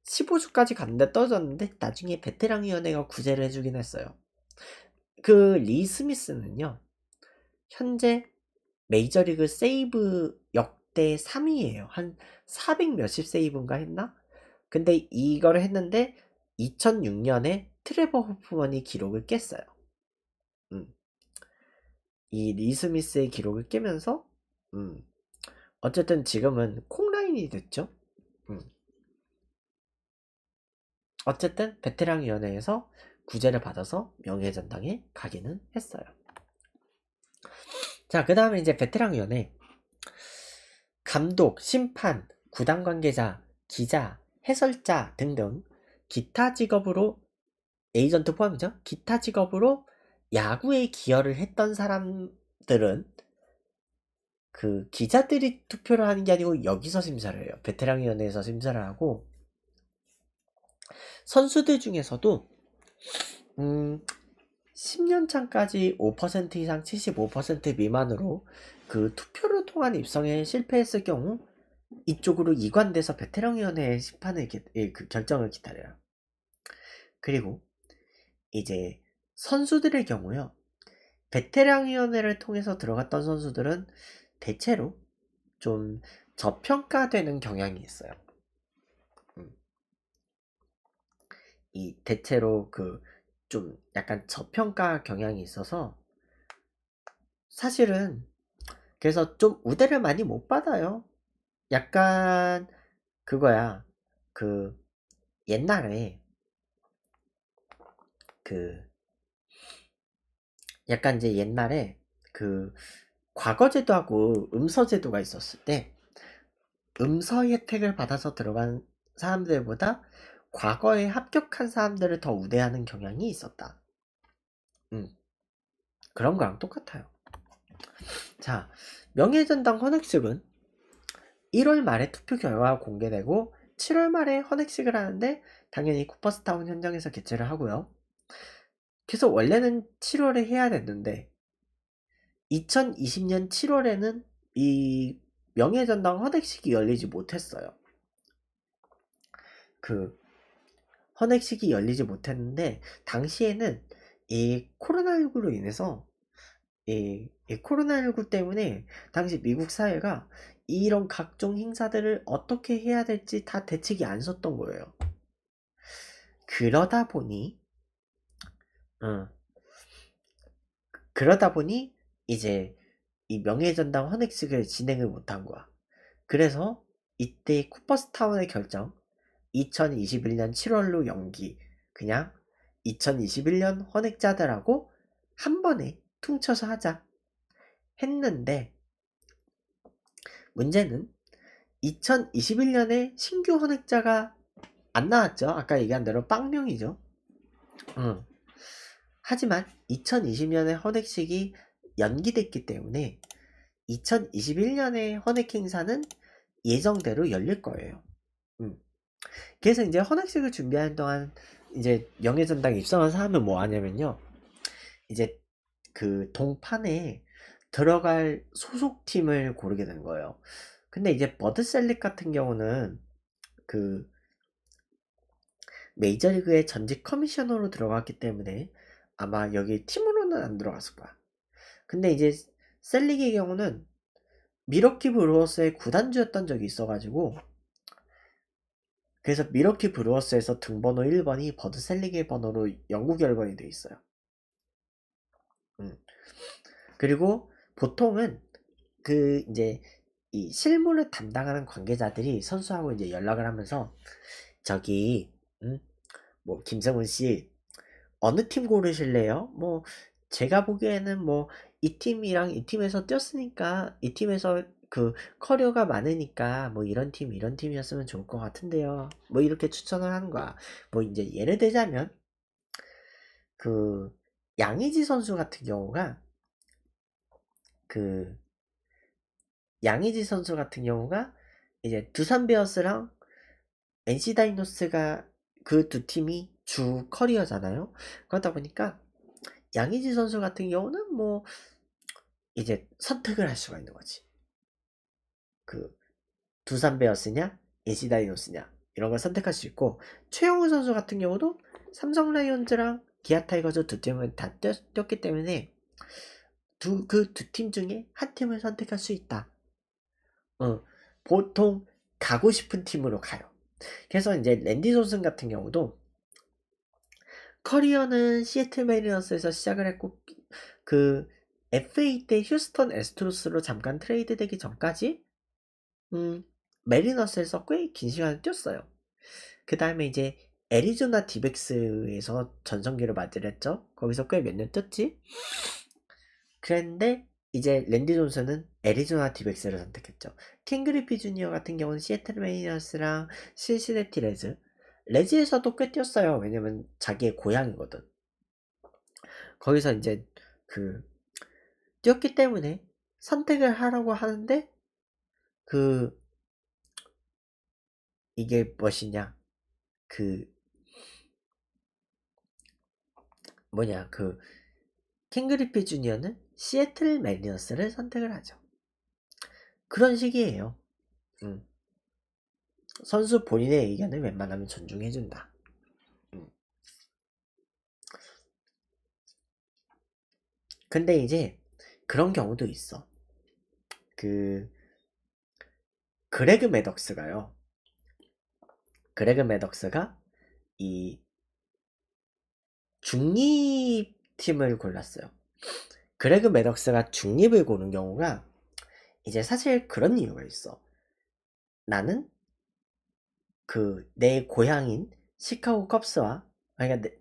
15주까지 갔는데 떨어졌는데 나중에 베테랑위원회가 구제를 해주긴 했어요. 그 리 스미스는요. 현재 메이저리그 세이브 역대 3위예요. 한 400 몇십 세이브인가 했나? 근데 이거를 했는데 2006년에 트레버 호프먼이 기록을 깼어요. 음. 이 리스미스의 기록을 깨면서 음. 어쨌든 지금은 콩라인이 됐죠. 음. 어쨌든 베테랑위원회에서 구제를 받아서 명예전당에 가기는 했어요. 자, 그 다음에 이제 베테랑위원회 감독, 심판, 구단 관계자, 기자, 해설자 등등 기타 직업으로 에이전트 포함이죠. 기타 직업으로 야구에 기여를 했던 사람들은 그 기자들이 투표를 하는 게 아니고 여기서 심사를 해요. 베테랑위원회에서 심사를 하고 선수들 중에서도 음 10년 차까지 5% 이상 75% 미만으로 그 투표를 통한 입성에 실패했을 경우 이쪽으로 이관돼서 베테랑위원회의 심판을 예, 그 결정을 기다려요. 그리고 이제 선수들의 경우요. 베테랑위원회를 통해서 들어갔던 선수들은 대체로 좀 저평가되는 경향이 있어요. 음. 이 대체로 그 좀 약간 저평가 경향이 있어서 사실은 그래서 좀 우대를 많이 못 받아요. 약간 그거야. 그 옛날에 그 약간 이제 옛날에 그 과거제도하고 음서제도가 있었을 때 음서 혜택을 받아서 들어간 사람들보다 과거에 합격한 사람들을 더 우대하는 경향이 있었다. 음. 그런 거랑 똑같아요. 자, 명예전당 헌액식은 1월 말에 투표 결과가 공개되고 7월 말에 헌액식을 하는데 당연히 쿠퍼스타운 현장에서 개최를 하고요. 그래 원래는 7월에 해야 됐는데 2020년 7월에는 이 명예전당 헌액식이 열리지 못했어요. 그 헌액식이 열리지 못했는데 당시에는 이 코로나19로 인해서 이, 이 코로나19 때문에 당시 미국 사회가 이런 각종 행사들을 어떻게 해야 될지 다 대책이 안 섰던 거예요. 그러다 보니 그러다 보니 이제 이 명예전당 헌액식을 진행을 못한 거야. 그래서 이때 쿠퍼스타운의 결정 2021년 7월로 연기 그냥 2021년 헌액자들하고 한 번에 퉁쳐서 하자 했는데 문제는 2021년에 신규 헌액자가 안 나왔죠. 아까 얘기한 대로 빵명이죠. 응. 하지만 2020년에 헌액식이 연기됐기 때문에 2021년에 헌액 행사는 예정대로 열릴 거예요. 음. 그래서 이제 헌액식을 준비하는 동안 이제 영예전당에 입성한 사람은 뭐 하냐면요. 이제 그 동판에 들어갈 소속팀을 고르게 된 거예요. 근데 이제 버드셀릭 같은 경우는 그 메이저리그의 전직 커미셔너로 들어갔기 때문에 아마 여기 팀으로는 안 들어갔을 거야. 근데 이제 셀릭의 경우는 미러키 브루어스의 구단주였던 적이 있어가지고 그래서 미러키 브루어스에서 등번호 1번이 버드 셀릭의 번호로 영국 열번이 돼 있어요. 음. 그리고 보통은 그 이제 이 실무를 담당하는 관계자들이 선수하고 이제 연락을 하면서 저기 음? 뭐 김성훈 씨 어느 팀 고르실래요? 뭐 제가 보기에는 뭐 이 팀이랑 이 팀에서 뛰었으니까 이 팀에서 그 커리어가 많으니까 뭐 이런 팀 이런 팀이었으면 좋을 것 같은데요. 뭐 이렇게 추천을 하는 거야. 뭐 이제 예를 들자면 그 양의지 선수 같은 경우가 그 양의지 선수 같은 경우가 이제 두산 베어스랑 NC 다이노스가 그 두 팀이 주 커리어잖아요. 그러다 보니까 양의지 선수 같은 경우는 뭐 이제 선택을 할 수가 있는 거지. 그 두산 베어스냐, 에지 다이노스냐 이런 걸 선택할 수 있고 최영우 선수 같은 경우도 삼성 라이온즈랑 기아 타이거즈 두 팀을 다 뛰, 었기 때문에 두 그 두 팀 중에 한 팀을 선택할 수 있다. 어, 보통 가고 싶은 팀으로 가요. 그래서 이제 랜디 존슨 같은 경우도 커리어는 시애틀 메리너스에서 시작을 했고 그 FA 때 휴스턴 에스트로스로 잠깐 트레이드되기 전까지 음, 메리너스에서 꽤 긴 시간을 뛰었어요. 그 다음에 이제 애리조나 디벡스에서 전성기를 맞이했죠. 거기서 꽤 몇 년 뛰었지. 그런데 이제 랜디 존슨은 애리조나 디벡스를 선택했죠. 킹그리피 주니어 같은 경우는 시애틀 메리너스랑 실시네 티레즈 레지에서도 꽤 뛰었어요. 왜냐면 자기의 고향이거든. 거기서 이제 그 뛰었기 때문에 선택을 하라고 하는데 그 이게 무엇이냐 그 뭐냐 그 캥그리피 주니어는 시애틀 매리어스를 선택을 하죠. 그런 식이에요. 음. 선수 본인의 의견을 웬만하면 존중해준다. 음. 근데 이제 그런 경우도 있어. 그 그레그 메덕스가요 그레그 메덕스가이 중립 팀을 골랐어요. 그레그 메덕스가 중립을 고른 경우가 이제 사실 그런 이유가 있어. 나는 그내 고향인 시카고 컵스와 그러니까 내,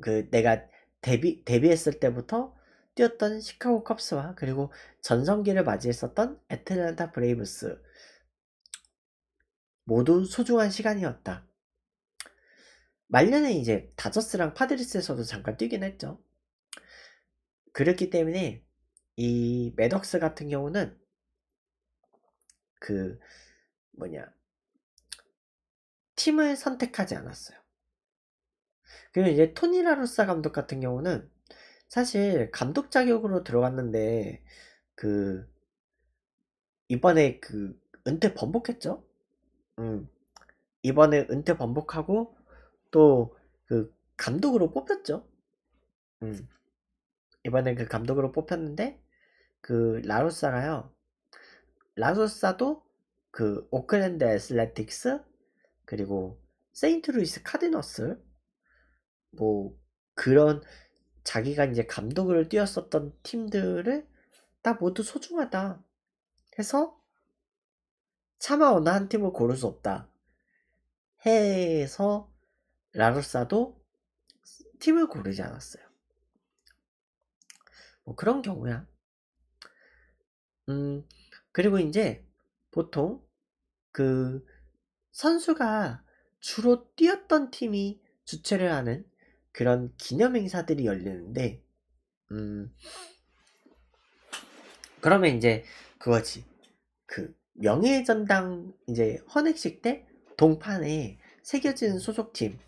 그 내가 데뷔 데뷔했을 때부터 뛰었던 시카고 컵스와 그리고 전성기를 맞이했었던 애틀랜타 브레이브스 모두 소중한 시간이었다. 말년에 이제 다저스랑 파드리스에서도 잠깐 뛰긴 했죠. 그렇기 때문에 이 매덕스 같은 경우는 그 뭐냐 팀을 선택하지 않았어요. 그리고 이제 토니 라루사 감독 같은 경우는 사실 감독 자격으로 들어갔는데 그 이번에 그 은퇴 번복했죠? 음. 이번에 은퇴 번복하고 또 그 감독으로 뽑혔죠? 음. 이번에 그 감독으로 뽑혔는데 그 라로사가요. 라로사도 그 오클랜드 애슬레틱스 그리고 세인트루이스 카디너스 뭐 그런 자기가 이제 감독을 뛰었었던 팀들을 다 모두 소중하다 해서 차마 어느 한 팀을 고를 수 없다 해서 라로사도 팀을 고르지 않았어요. 뭐 그런 경우야. 음, 그리고 이제 보통 그 선수가 주로 뛰었던 팀이 주최를 하는 그런 기념 행사들이 열리는데, 음, 그러면 이제 그거지. 그 명예의 전당 이제 헌액식 때 동판에 새겨진 소속팀.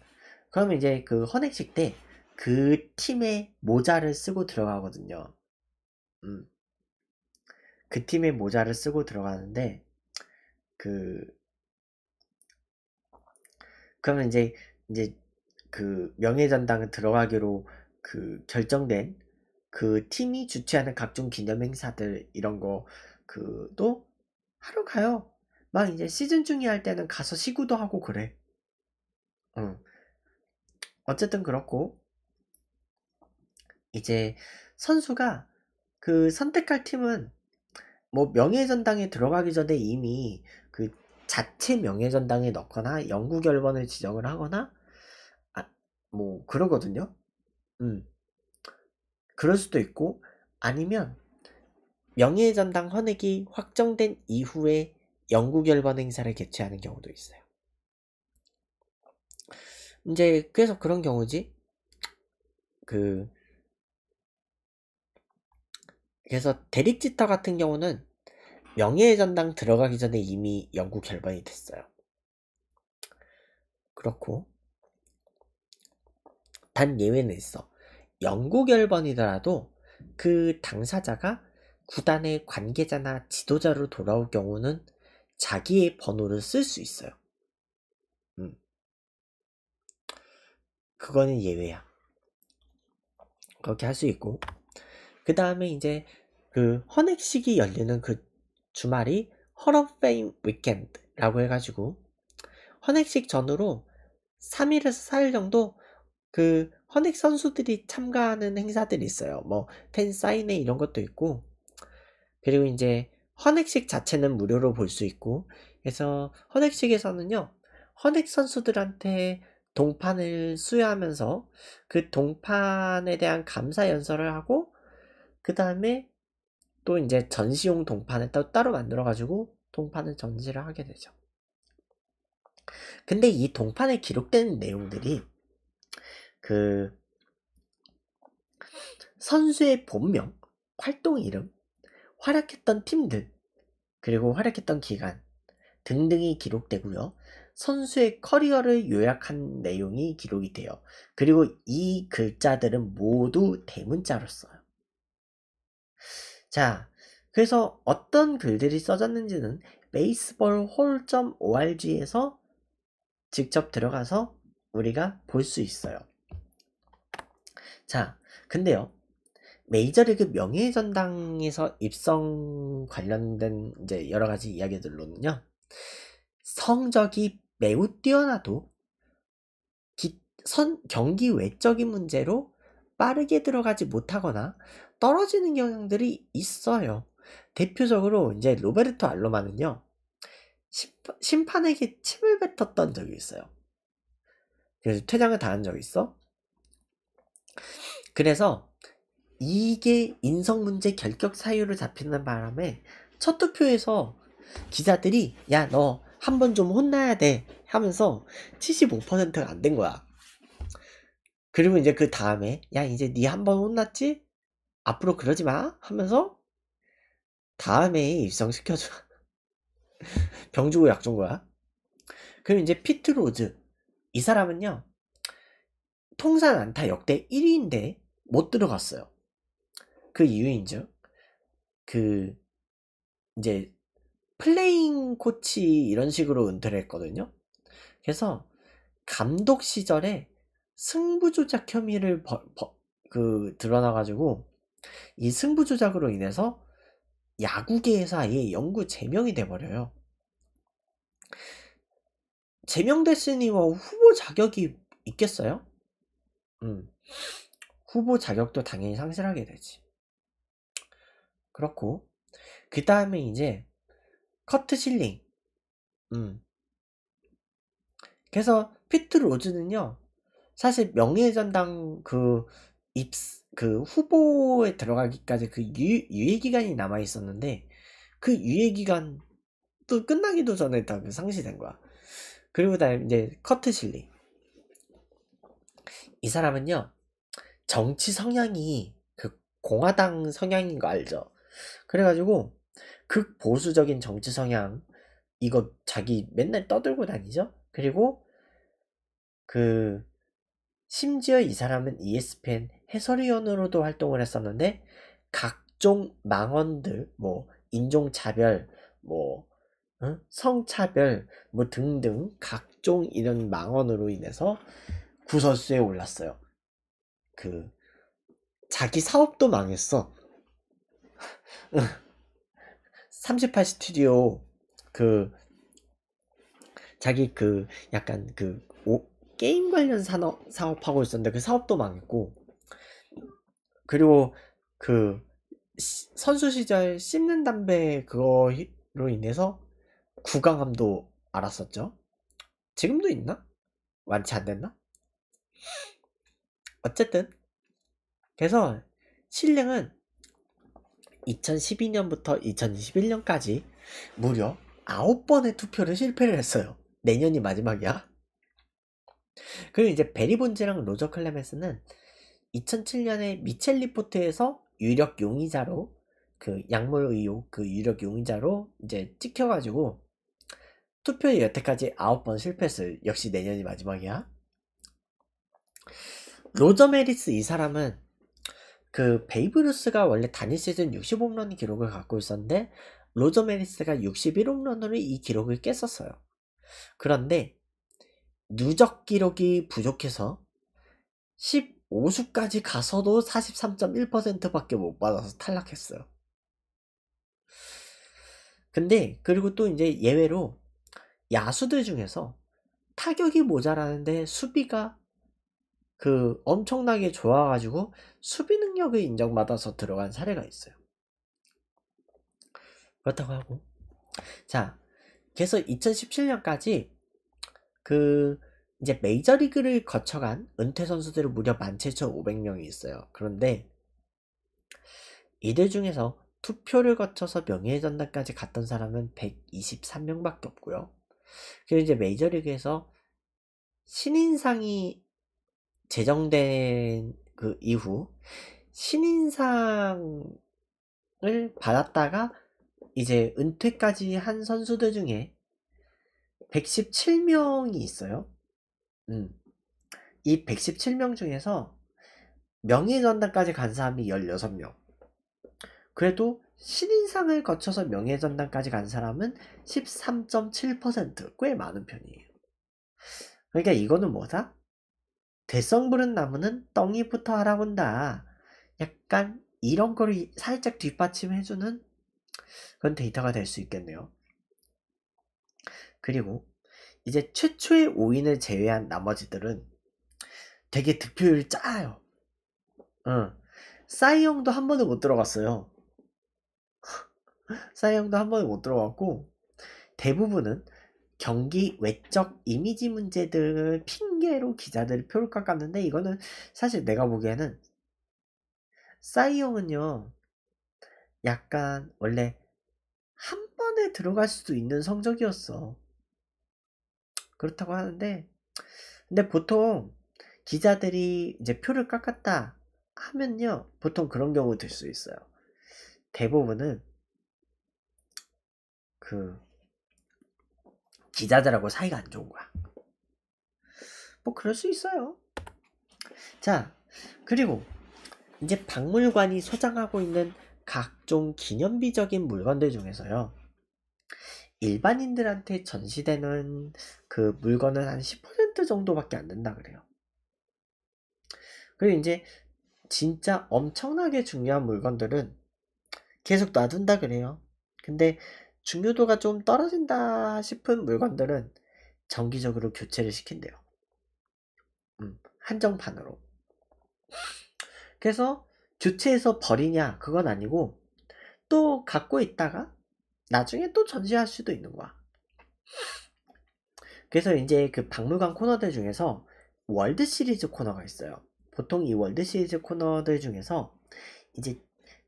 그러면 이제 그 헌액식 때 그 팀의 모자를 쓰고 들어가거든요. 음. 그 팀의 모자를 쓰고 들어가는데 그 그러면 이제 이제 그 명예전당에 들어가기로 그 결정된 그 팀이 주최하는 각종 기념 행사들 이런 거그또 하러 가요. 막 이제 시즌 중이 할 때는 가서 시구도 하고 그래. 어. 어쨌든 그렇고 이제 선수가 그 선택할 팀은 뭐 명예전당에 들어가기 전에 이미 그 자체 명예전당에 넣거나 연구 결번을 지정을 하거나 아, 뭐 그러거든요. 음. 그럴 수도 있고 아니면 명예전당 헌액이 확정된 이후에 연구 결번 행사를 개최하는 경우도 있어요. 이제 그래서 그런 경우지. 그 그래서 대립지터 같은 경우는 명예의 전당 들어가기 전에 이미 연구 결과이 됐어요. 그렇고 단 예외는 있어. 연구 결번이더라도 그 당사자가 구단의 관계자나 지도자로 돌아올 경우는 자기의 번호를 쓸 수 있어요. 음. 그거는 예외야. 그렇게 할 수 있고. 그 다음에 이제 그 헌액식이 열리는 그 주말이 허럼페임 위켄드라고 해가지고 헌액식 전후로 3일에서 4일 정도 그 헌액 선수들이 참가하는 행사들이 있어요. 뭐텐 사인회 이런 것도 있고 그리고 이제 헌액식 자체는 무료로 볼 수 있고 그래서 헌액식에서는요 헌액 선수들한테 동판을 수여하면서 그 동판에 대한 감사 연설을 하고 그 다음에 또 이제 전시용 동판을 따로, 따로 만들어 가지고 동판을 전시를 하게 되죠. 근데 이 동판에 기록된 내용들이 그 선수의 본명, 활동 이름, 활약했던 팀들, 그리고 활약했던 기간 등등이 기록되고요. 선수의 커리어를 요약한 내용이 기록이 돼요. 그리고 이 글자들은 모두 대문자로 써요. 자, 그래서 어떤 글들이 써졌는지는 baseballhall.org에서 직접 들어가서 우리가 볼 수 있어요. 자, 근데요. 메이저리그 명예전당에서 입성 관련된 이제 여러 가지 이야기들로는요. 성적이 매우 뛰어나도 기, 선, 경기 외적인 문제로 빠르게 들어가지 못하거나 떨어지는 경향들이 있어요. 대표적으로 이제 로베르토 알로마는요. 심판에게 침을 뱉었던 적이 있어요. 그래서 퇴장을 당한 적이 있어. 그래서 이게 인성 문제 결격 사유로 잡히는 바람에 첫 투표에서 기자들이 야 너 한 번 좀 혼나야 돼 하면서 75%가 안 된 거야. 그리고 이제 그 다음에 야 이제 네 한 번 혼났지? 앞으로 그러지 마 하면서 다음에 입성시켜줘 병 주고 약준 거야 그럼 이제 피트로즈 이 사람은요 통산 안타 역대 1위인데 못 들어갔어요 그 이유인즉 그 이제 플레잉 코치 이런 식으로 은퇴를 했거든요 그래서 감독 시절에 승부조작 혐의를 버, 버, 그 드러나가지고 이 승부 조작으로 인해서 야구계에사의 영구 제명이 돼버려요. 제명됐으니 뭐 후보 자격이 있겠어요? 음. 후보 자격도 당연히 상실하게 되지. 그렇고 그 다음에 이제 커트 실링. 음. 그래서 피트 로즈는요. 사실 명예전당 그 입, 그 후보에 들어가기까지 그 유, 유예 기간이 남아 있었는데 그 유예 기간 또 끝나기도 전에 다상실된 그 거야. 그리고 다음 이제 커트 실리 이 사람은요 정치 성향이 그 공화당 성향인 거 알죠? 그래가지고 극보수적인 정치 성향 이거 자기 맨날 떠들고 다니죠? 그리고 그 심지어 이 사람은 ESPN 해설위원으로도 활동을 했었는데 각종 망언들, 뭐 인종차별, 뭐 어? 성차별, 뭐 등등 각종 이런 망언으로 인해서 구설수에 올랐어요. 그 자기 사업도 망했어. 38 스튜디오 그 자기 그 약간 그 오, 게임 관련 산업 사업하고 있었는데 그 사업도 망했고 그리고 그 선수 시절 씹는 담배 그거로 인해서 구강암도 알았었죠. 지금도 있나? 완치 안 됐나? 어쨌든 그래서 신령은 2012년부터 2021년까지 무려 9번의 투표를 실패를 했어요. 내년이 마지막이야. 그리고 이제 베리본즈랑 로저 클레멘스는 2007년에 미첼 리포트에서 유력 용의자로 그 약물 의혹 그 유력 용의자로 이제 찍혀가지고 투표에 여태까지 9번 실패했어요. 역시 내년이 마지막이야. 로저 메리스 이 사람은 그 베이브루스가 원래 단일 시즌 60홈런 기록을 갖고 있었는데 로저 메리스가 61홈런으로 이 기록을 깼었어요. 그런데 누적 기록이 부족해서 10 5수까지 가서도 43.1%밖에 못 받아서 탈락했어요. 근데 그리고 또 이제 예외로 야수들 중에서 타격이 모자라는데 수비가 그 엄청나게 좋아가지고 수비 능력을 인정받아서 들어간 사례가 있어요. 그렇다고 하고 자 그래서 2017년까지 그 이제 메이저리그를 거쳐간 은퇴 선수들은 무려 17,500명이 있어요. 그런데 이들 중에서 투표를 거쳐서 명예전당까지 갔던 사람은 123명밖에 없고요. 그리고 이제 메이저리그에서 신인상이 제정된 그 이후 신인상을 받았다가 이제 은퇴까지 한 선수들 중에 117명이 있어요. 음. 이 117명 중에서 명예 전당까지 간 사람이 16명. 그래도 신인상을 거쳐서 명예 전당까지 간 사람은 13.7%꽤 많은 편이에요. 그러니까 이거는 뭐다? 대성 부른 나무는 덩이부터 알아본다. 약간 이런 거를 살짝 뒷받침해주는 그런 데이터가 될 수 있겠네요. 그리고 이제 최초의 5인을 제외한 나머지들은 되게 득표율 짜요. 응. 싸이형도 한 번도 못 들어갔어요. 싸이형도 한 번도 못 들어갔고 대부분은 경기 외적 이미지 문제들 핑계로 기자들이 표를 깎았는데 이거는 사실 내가 보기에는 싸이형은요 약간 원래 한 번에 들어갈 수도 있는 성적이었어. 그렇다고 하는데 근데 보통 기자들이 이제 표를 깎았다 하면요 보통 그런 경우 될수 있어요 대부분은 그 기자들하고 사이가 안 좋은 거야 뭐 그럴 수 있어요 자 그리고 이제 박물관이 소장하고 있는 각종 기념비적인 물건들 중에서요 일반인들한테 전시되는 그 물건은 한10% 정도밖에 안 된다 그래요. 그리고 이제 진짜 엄청나게 중요한 물건들은 계속 놔둔다 그래요. 근데 중요도가 좀 떨어진다 싶은 물건들은 정기적으로 교체를 시킨대요. 음, 한정판으로. 그래서 교체해서 버리냐 그건 아니고 또 갖고 있다가 나중에 또 전시할 수도 있는 거야. 그래서 이제 그 박물관 코너들 중에서 월드 시리즈 코너가 있어요. 보통 이 월드 시리즈 코너들 중에서 이제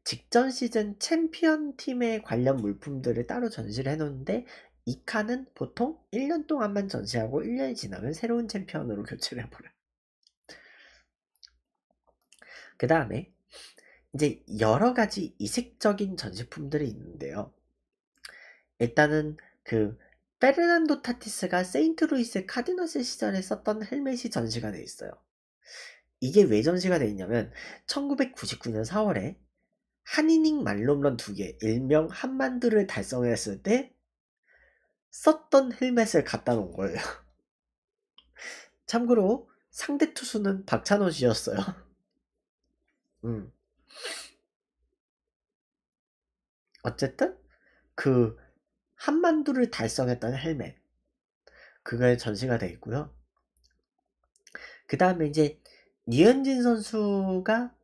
직전 시즌 챔피언 팀에 관련 물품들을 따로 전시를 해놓는데 이 칸은 보통 1년 동안만 전시하고 1년이 지나면 새로운 챔피언으로 교체를 해버려요. 그 다음에 이제 여러 가지 이색적인 전시품들이 있는데요. 일단은 그 페르난도 타티스가 세인트루이스 카디너스 시절에 썼던 헬멧이 전시가 돼 있어요. 이게 왜 전시가 돼 있냐면 1999년 4월에 한이닝 말롬런 2개 일명 한만두를 달성했을 때 썼던 헬멧을 갖다 놓은 거예요. 참고로 상대 투수는 박찬호 씨였어요. 음. 어쨌든 그 한만두를 달성했던 헬멧 그거에 전시가 되어 있고요. 그 다음에 이제 이은진 선수가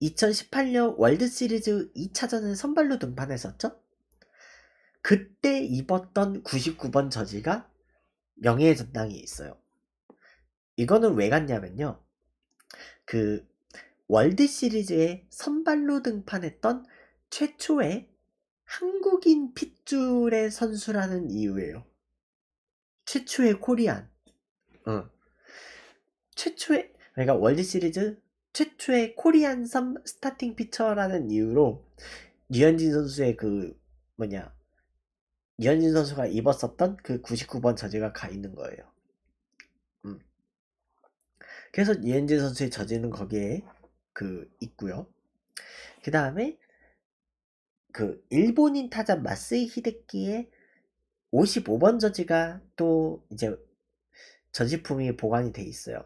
2018년 월드시리즈 2차전에 선발로 등판했었죠. 그때 입었던 99번 저지가 명예의 전당이 있어요. 이거는 왜 갔냐면요. 그 월드시리즈에 선발로 등판했던 최초의 한국인 핏줄의 선수라는 이유예요. 최초의 코리안. 어. 최초의 그러니까 월드 시리즈 최초의 코리안 섬 스타팅 피처라는 이유로 유현진 선수의 그 뭐냐 유현진 선수가 입었었던 그 99번 저지가 가 있는 거예요. 음. 그래서 유현진 선수의 저지는 거기에 그 있고요. 그 다음에 그 일본인 타자 마쓰이 히데키의 55번 저지가 또 이제 전시품이 보관이 돼 있어요.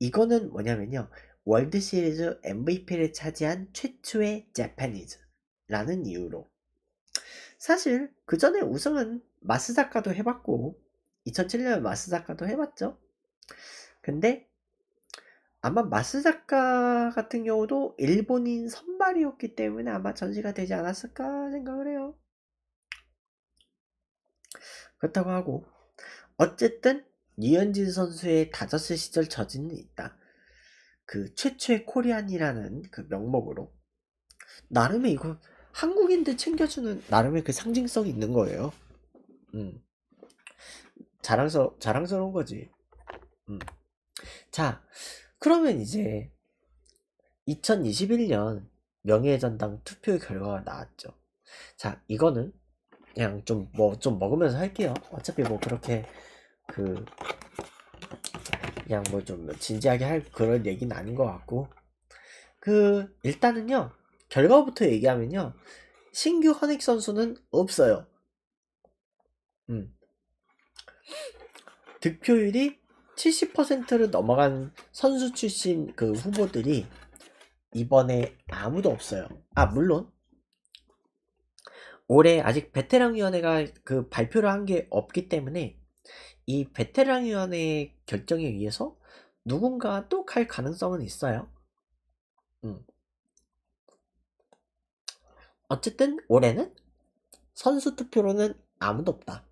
이거는 뭐냐면요. 월드 시리즈 MVP를 차지한 최초의 재패니즈라는 이유로. 사실 그 전에 우승은 마스사카도 해봤고 2007년 마스사카도 해봤죠. 근데 아마 마스자카 같은 경우도 일본인 선발이었기 때문에 아마 전시가 되지 않았을까 생각을 해요. 그렇다고 하고 어쨌든 이현진 선수의 다저스 시절 저지는 있다. 그 최초의 코리안이라는 그 명목으로 나름의 이거 한국인들 챙겨주는 나름의 그 상징성이 있는 거예요. 음. 자랑스 자랑스러운 거지. 음. 자, 그러면 이제 2021년 명예전당 투표 결과가 나왔죠. 자, 이거는 그냥 좀 뭐좀 뭐, 먹으면서 할게요. 어차피 뭐 그렇게 그 그냥 뭐 좀 진지하게 할 그런 얘기는 아닌 것 같고 그 일단은요 결과부터 얘기하면요 신규 헌액 선수는 없어요. 음 득표율이 70%를 넘어간 선수 출신 그 후보들이 이번에 아무도 없어요. 아, 물론 올해 아직 베테랑위원회가 그 발표를 한 게 없기 때문에 이 베테랑위원회 결정에 의해서 누군가 또 갈 가능성은 있어요. 음. 어쨌든 올해는 선수 투표로는 아무도 없다.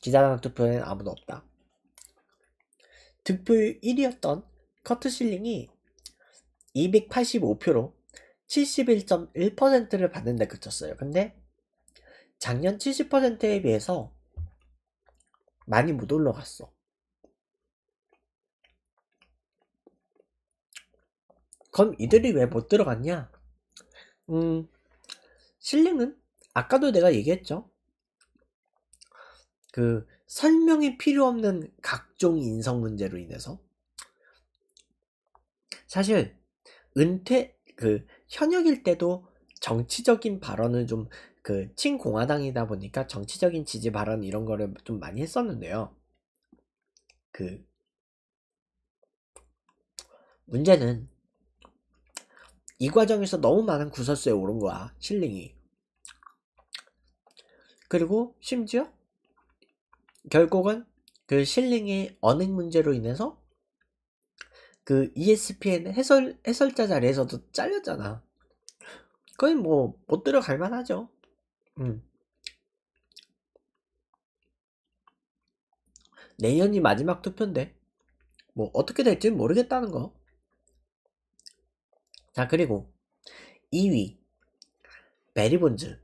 기자단 투표에는 아무도 없다. 득표 1위였던 커트 실링이 285표로 71.1%를 받는데 그쳤어요. 근데 작년 70%에 비해서 많이 못 올라갔어. 그럼 이들이 왜 못 들어갔냐? 음, 실링은 아까도 내가 얘기했죠. 그 설명이 필요 없는 각종 인성 문제로 인해서 사실 은퇴 그 현역일 때도 정치적인 발언을 좀 그 친공화당이다 보니까 정치적인 지지 발언 이런 거를 좀 많이 했었는데요. 그 문제는 이 과정에서 너무 많은 구설수에 오른 거야 실링이 그리고 심지어 결국은 그 실링의 언행 문제로 인해서 그 ESPN 해설 해설자 자리에서도 잘렸잖아. 거의 뭐못 들어갈 만하죠. 음. 내년이 마지막 투표인데 뭐 어떻게 될지는 모르겠다는 거. 자 그리고 2위 베리본즈.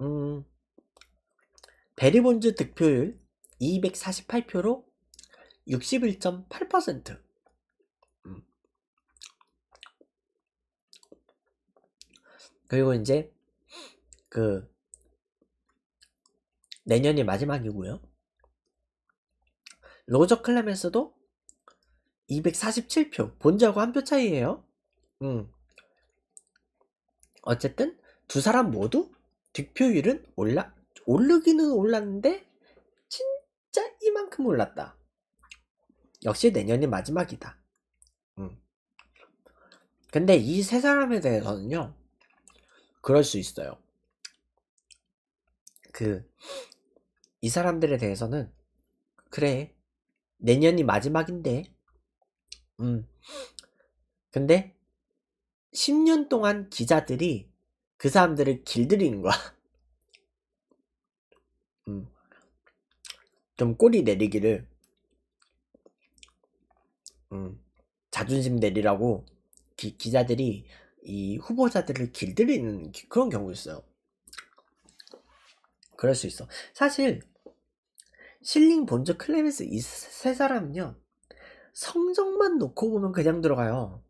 음 베리본즈 득표율 248표로 61.8% 음. 그리고 이제 그 내년이 마지막이고요. 로저 클레멘스도 247표 본자고 한 표 차이예요. 음. 어쨌든 두 사람 모두 득표율은 올라 오르기는 올랐는데 진짜 이만큼 올랐다. 역시 내년이 마지막이다. 음. 근데 이 세 사람에 대해서는요, 그럴 수 있어요. 그, 이 사람들에 대해서는, 그래, 내년이 마지막인데, 음. 근데, 10년 동안 기자들이 그 사람들을 길들이는 거야. 음, 좀 꼬리 내리기를 음, 자존심 내리라고 기, 기자들이 이 후보자들을 길들이는 그런 경우 있어요. 그럴 수 있어. 사실 실링, 본즈, 클레멘스 이 세 사람은요 성적만 놓고 보면 그냥 들어가요.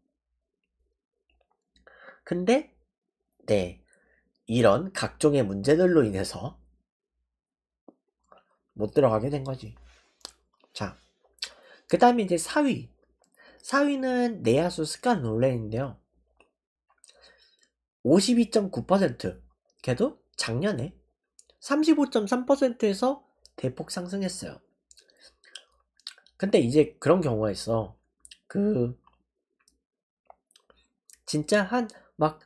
근데 네 이런 각종의 문제들로 인해서 못 들어가게 된 거지. 자, 그 다음에 이제 4위. 4위는 내야수 스칸 롤렌인데요. 52.9% 걔도 작년에 35.3%에서 대폭 상승했어요. 근데 이제 그런 경우가 있어. 그 진짜 한 막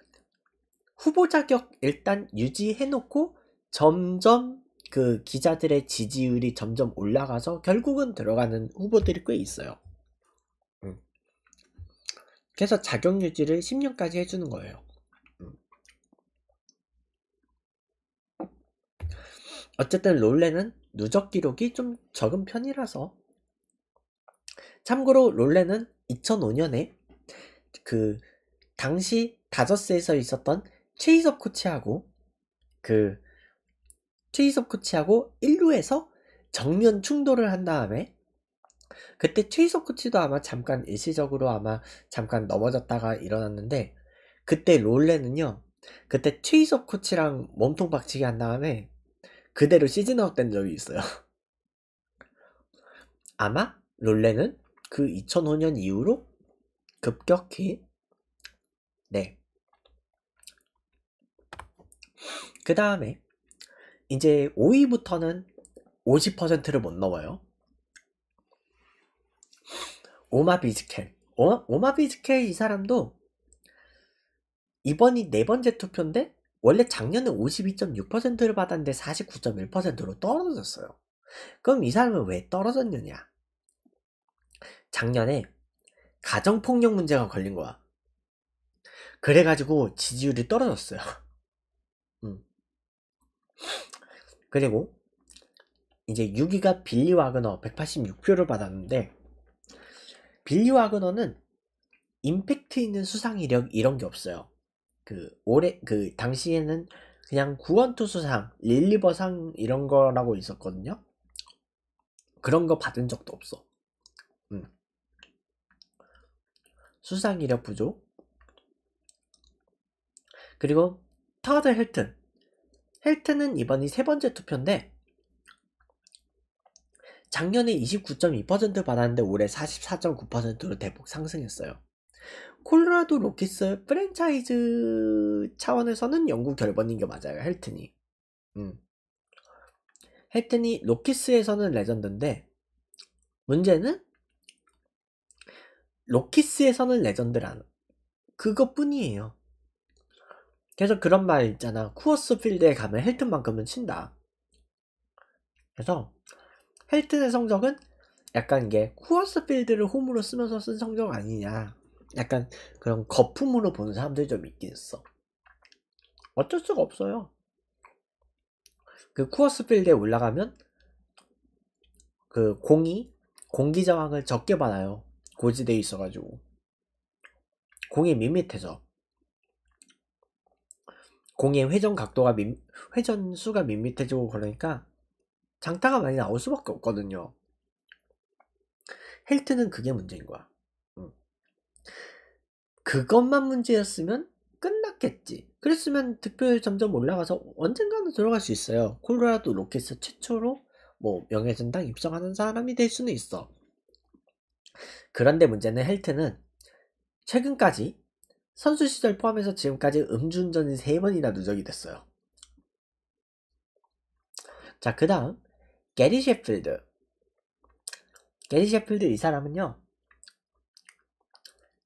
후보 자격 일단 유지해놓고 점점 그 기자들의 지지율이 점점 올라가서 결국은 들어가는 후보들이 꽤 있어요. 음. 그래서 자격 유지를 10년까지 해주는 거예요. 음. 어쨌든 롤레는 누적 기록이 좀 적은 편이라서 참고로 롤레는 2005년에 그 당시 다저스에서 있었던 체이섭 코치하고 그 최희섭 코치하고 1루에서 정면 충돌을 한 다음에 그때 최희섭 코치도 아마 잠깐 일시적으로 아마 잠깐 넘어졌다가 일어났는데 그때 롤레는요 그때 최희섭 코치랑 몸통 박치기 한 다음에 그대로 시즌아웃 된 적이 있어요 아마 롤레는 그 2005년 이후로 급격히 네 그 다음에 이제 5위부터는 50%를 못 넘어요. 오마비즈켈. 오, 어? 오마비즈켈 이 사람도 이번이 네 번째 투표인데 원래 작년에 52.6%를 받았는데 49.1%로 떨어졌어요. 그럼 이 사람은 왜 떨어졌느냐? 작년에 가정폭력 문제가 걸린 거야. 그래가지고 지지율이 떨어졌어요. 음. 그리고 이제 6위가 빌리 와그너 186표를 받았는데 빌리 와그너는 임팩트 있는 수상 이력 이런 게 없어요. 그 올해 그 당시에는 그냥 구원투수상, 릴리버상 이런 거라고 있었거든요. 그런 거 받은 적도 없어. 음. 수상 이력 부족. 그리고 터드 헬튼 헬트는 이번이 세 번째 투표인데 작년에 29.2% 받았는데 올해 44.9%로 대폭 상승했어요. 콜로라도 로키스 프랜차이즈 차원에서는 영구 결번인 게 맞아요. 헬튼이. 음. 헬튼이 로키스에서는 레전드인데 문제는 로키스에서는 레전드라는 그것뿐이에요. 계속 그런 말 있잖아. 쿠어스 필드에 가면 헬튼만큼은 친다. 그래서 헬튼의 성적은 약간 이게 쿠어스 필드를 홈으로 쓰면서 쓴 성적 아니냐. 약간 그런 거품으로 보는 사람들이 좀 있긴 있어. 어쩔 수가 없어요. 그 쿠어스 필드에 올라가면 그 공이 공기 저항을 적게 받아요. 고지되어 있어가지고. 공이 밋밋해져 공의 회전 각도가 밋, 회전 수가 밋밋해지고 그러니까 장타가 많이 나올 수밖에 없거든요. 헬트는 그게 문제인 거야. 그것만 문제였으면 끝났겠지. 그랬으면 득표율 점점 올라가서 언젠가는 들어갈 수 있어요. 콜로라도 로켓스 최초로 뭐 명예전당 입성하는 사람이 될 수는 있어. 그런데 문제는 헬트는 최근까지 선수 시절 포함해서 지금까지 음주운전이 3번이나 누적이 됐어요. 자, 그 다음, 게리 셰필드. 게리 셰필드 이 사람은요,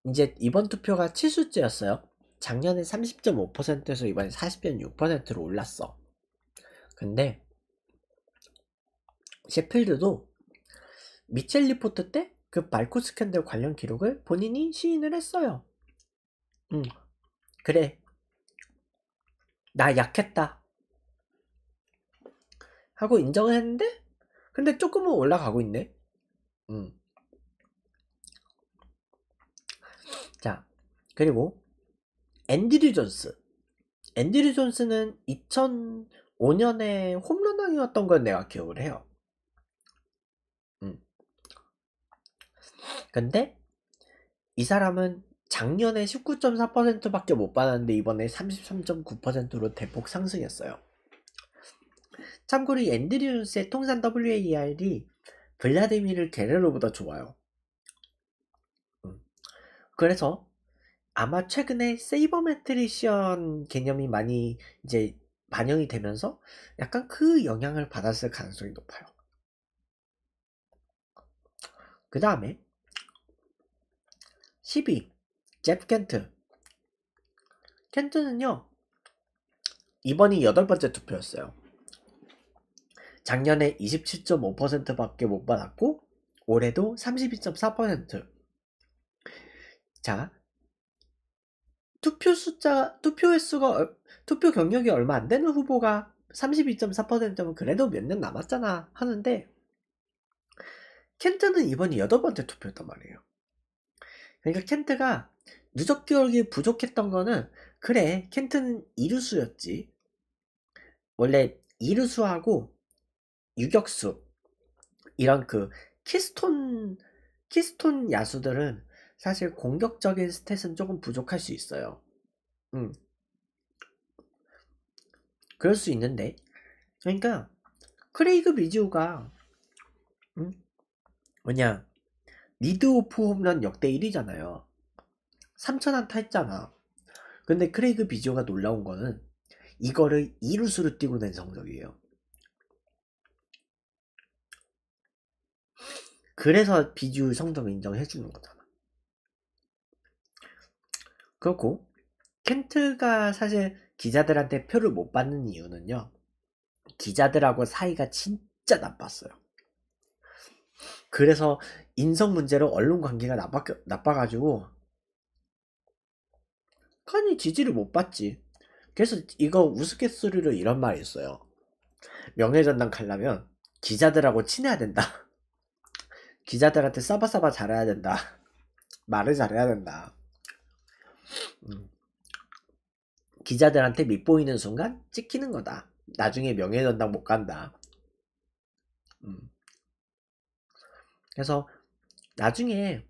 이제 이번 투표가 7수째였어요. 작년에 30.5%에서 이번에 40.6%로 올랐어. 근데, 셰필드도 미첼 리포트 때 그말코 스캔들 관련 기록을 본인이 시인을 했어요. 그래. 나 약했다. 하고 인정을 했는데, 근데 조금은 올라가고 있네. 응. 자, 그리고 앤디류 존스. 앤디류 존스는 2005년에 홈런왕이었던 건 내가 기억을 해요. 음. 근데 이 사람은 작년에 19.4%밖에 못 받았는데 이번에 33.9%로 대폭 상승했어요. 참고로 앤드류스의 통산 WAR이 블라디미르 게레로보다 좋아요. 음. 그래서 아마 최근에 세이버메트리션 개념이 많이 이제 반영이 되면서 약간 그 영향을 받았을 가능성이 높아요. 그 다음에 10위 제프 켄트 켄트는요 이번이 여덟 번째 투표였어요 작년에 27.5%밖에 못 받았고 올해도 32.4%. 자, 투표 숫자, 투표 횟수가 투표 경력이 얼마 안 되는 후보가 32.4%면 그래도 몇 년 남았잖아 하는데 켄트는 이번이 여덟 번째 투표였단 말이에요. 그러니까 켄트가 누적 기록이 부족했던 거는 그래 켄튼 이루수였지 원래 이루수하고 유격수 이런 그 키스톤 키스톤 야수들은 사실 공격적인 스탯은 조금 부족할 수 있어요 음 그럴 수 있는데 그러니까 크레이그 미지우가 음? 뭐냐 리드 오프 홈런 역대 1위잖아요 3천안타 했잖아. 근데 크레이그 비디오가 놀라운 거는 이거를 2루수로 뛰고 낸 성적이에요. 그래서 비디오 성적 인정해 주는 거잖아. 그렇고 켄트가 사실 기자들한테 표를 못 받는 이유는요. 기자들하고 사이가 진짜 나빴어요. 그래서 인성 문제로 언론 관계가 나빠, 나빠가지고 약간의 지지를 못 받지. 그래서 이거 우스갯소리로 이런 말이 있어요. 명예전당 가려면 기자들하고 친해야 된다. 기자들한테 싸바싸바 잘해야 된다. 말을 잘해야 된다. 음. 기자들한테 밉보이는 순간 찍히는 거다. 나중에 명예전당 못 간다. 음. 그래서 나중에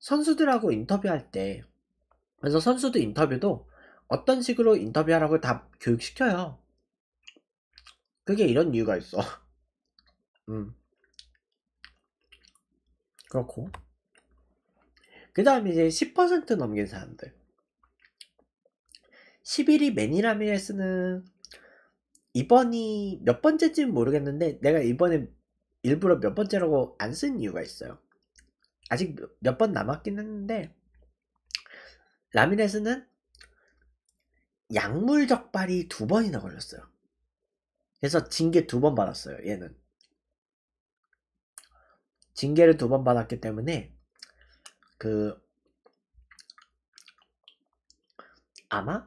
선수들하고 인터뷰할 때 그래서 선수도 인터뷰도 어떤 식으로 인터뷰하라고 다 교육시켜요. 그게 이런 이유가 있어. 음. 그렇고. 그 다음에 이제 10% 넘긴 사람들. 11위 매니라미에스는 이번이 몇 번째인지는 모르겠는데 내가 이번에 일부러 몇 번째라고 안 쓴 이유가 있어요. 아직 몇 번 남았긴 했는데 라미네스는 약물 적발이 두 번이나 걸렸어요. 그래서 징계 두 번 받았어요. 얘는 징계를 두 번 받았기 때문에 그 아마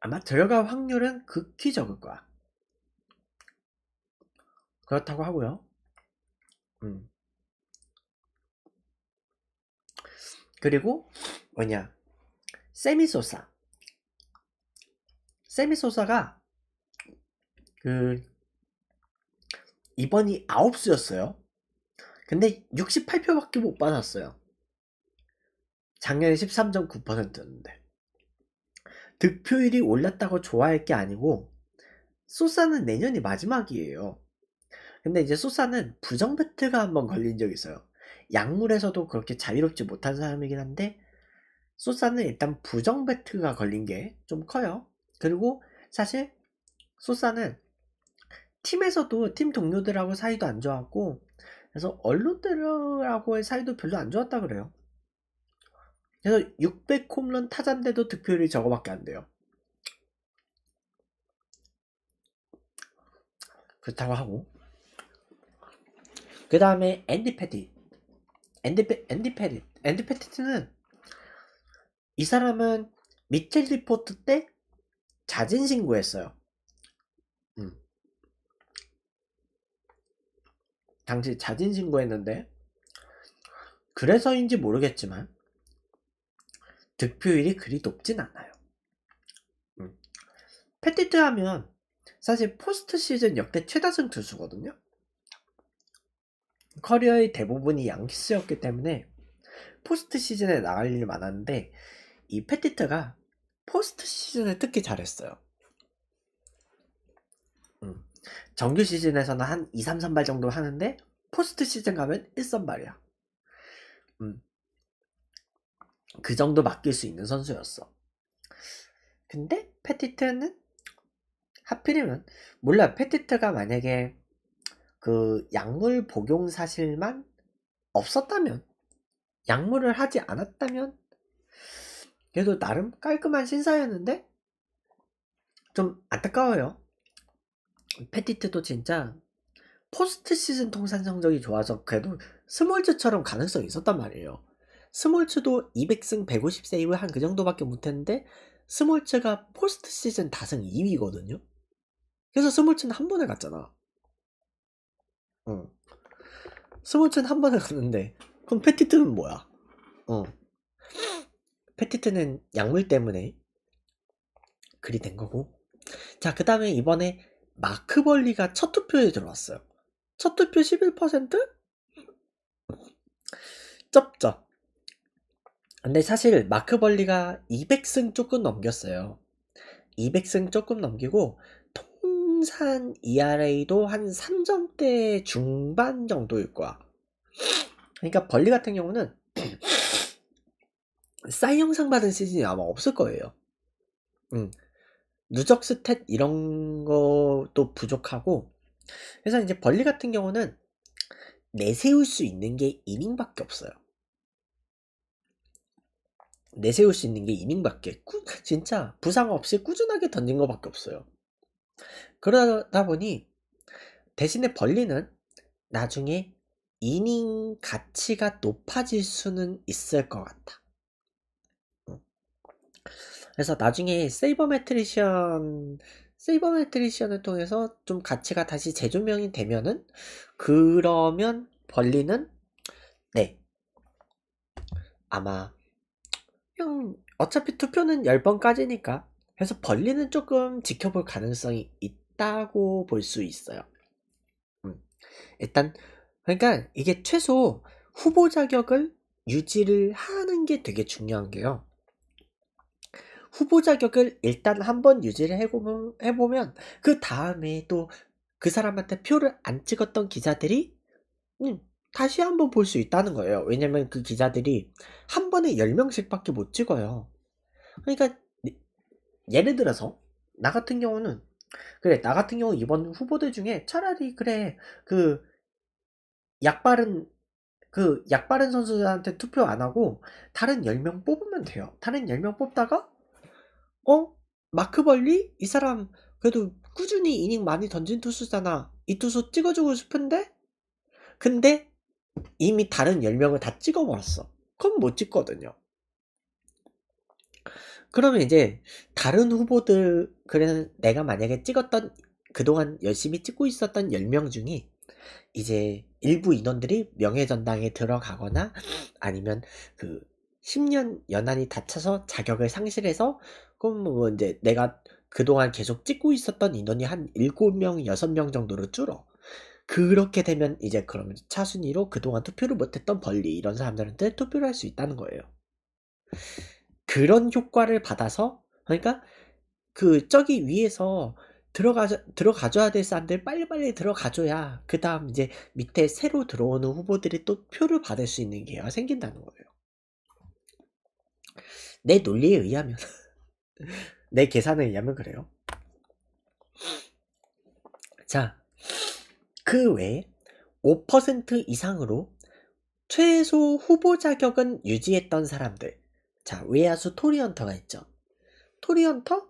아마 들어갈 확률은 극히 적을 거야. 그렇다고 하고요. 음. 그리고 뭐냐 세미소사 세미소사가 그 이번이 9수였어요 근데 68표밖에 못 받았어요 작년에 13.9%였는데 득표율이 올랐다고 좋아할 게 아니고 소사는 내년이 마지막이에요 근데 이제 소사는 부정 배트가 한번 걸린 적이 있어요 약물에서도 그렇게 자유롭지 못한 사람이긴 한데 소사는 일단 부정 배트가 걸린 게 좀 커요. 그리고 사실 소사는 팀에서도 팀 동료들하고 사이도 안 좋았고 그래서 언론들하고의 사이도 별로 안 좋았다 그래요. 그래서 600 홈런 타잔데도 득표율이 저거밖에 안 돼요. 그렇다고 하고 그 다음에 앤디 패디 앤디, 페, 티트는이 사람은 미첼 리포트 때 자진 신고했어요. 음. 당시 자진 신고했는데 그래서인지 모르겠지만 득표율이 그리 높진 않아요. 음. 패티트 하면 사실 포스트 시즌 역대 최다승 투수거든요. 커리어의 대부분이 양키스였기 때문에 포스트 시즌에 나갈 일이 많았는데 이 패티트가 포스트 시즌에 특히 잘했어요. 음. 정규 시즌에서는 한 2, 3, 3발 정도 하는데 포스트 시즌 가면 1선발이야. 음. 그 정도 맡길 수 있는 선수였어. 근데 패티트는 하필이면 몰라 패티트가 만약에 그 약물 복용 사실만 없었다면 약물을 하지 않았다면 그래도 나름 깔끔한 신사였는데 좀 안타까워요. 패티트도 진짜 포스트 시즌 통산 성적이 좋아서 그래도 스몰츠처럼 가능성이 있었단 말이에요. 스몰츠도 200승 150세이브 한 그 정도밖에 못했는데 스몰츠가 포스트 시즌 다승 2위거든요. 그래서 스몰츠는 한 번에 갔잖아. 어. 스몰튼한 번에 갔는데 그럼 패티트는 뭐야? 어. 패티트는 약물 때문에 그리 된 거고 자 그 다음에 이번에 마크벌리가 첫 투표에 들어왔어요 첫 투표 11%? 쩝쩝 근데 사실 마크벌리가 200승 조금 넘겼어요 200승 조금 넘기고 통산 ERA도 한 3점대 중반 정도일 거야. 그러니까 벌리 같은 경우는 싸이 영상 받은 시즌이 아마 없을 거예요. 음. 누적 스탯 이런 것도 부족하고 그래서 이제 벌리 같은 경우는 내세울 수 있는 게 이닝밖에 없어요. 내세울 수 있는 게 이닝밖에 꾸, 진짜 부상 없이 꾸준하게 던진 거밖에 없어요. 그러다 보니 대신에 벌리는 나중에 이닝 가치가 높아질 수는 있을 것 같다. 그래서 나중에 세이버 매트리션 세이버 매트리션을 통해서 좀 가치가 다시 재조명이 되면은 그러면 벌리는 네 아마 어차피 투표는 10번까지니까 그래서 벌리는 조금 지켜볼 가능성이 있, 다 있다고 볼 수 있어요. 음. 일단 그러니까 이게 최소 후보 자격을 유지를 하는 게 되게 중요한 게요. 후보 자격을 일단 한번 유지를 해보면, 해보면 그 다음에 또 그 사람한테 표를 안 찍었던 기자들이 음, 다시 한번 볼 수 있다는 거예요. 왜냐면 그 기자들이 한 번에 10명씩밖에 못 찍어요. 그러니까 네, 예를 들어서 나 같은 경우는 그래 나 같은 경우 이번 후보들 중에 차라리 그래 그 약발은 그 약발은 선수한테 투표 안 하고 다른 10명 뽑으면 돼요 다른 10명 뽑다가 어? 마크 벌리? 이 사람 그래도 꾸준히 이닝 많이 던진 투수잖아 이 투수 찍어주고 싶은데? 근데 이미 다른 10명을 다 찍어버렸어 그건못 찍거든요 그러면 이제 다른 후보들 그래서 내가 만약에 찍었던 그동안 열심히 찍고 있었던 10명 중에 이제 일부 인원들이 명예전당에 들어가거나 아니면 그 10년 연한이 다쳐서 자격을 상실해서 그럼 뭐 이제 내가 그동안 계속 찍고 있었던 인원이 한 7명, 6명 정도로 줄어. 그렇게 되면 이제 그러면 차순위로 그동안 투표를 못했던 벌리 이런 사람들한테 투표를 할 수 있다는 거예요. 그런 효과를 받아서 그러니까 그 저기 위에서 들어가 들어가줘야 될 사람들 빨리빨리 들어가줘야 그 다음 이제 밑에 새로 들어오는 후보들이 또 표를 받을 수 있는 기회가 생긴다는 거예요. 내 논리에 의하면 내 계산에 의하면 그래요. 자, 그 외에 5% 이상으로 최소 후보 자격은 유지했던 사람들 자, 외야수 토리헌터가 있죠. 토리헌터?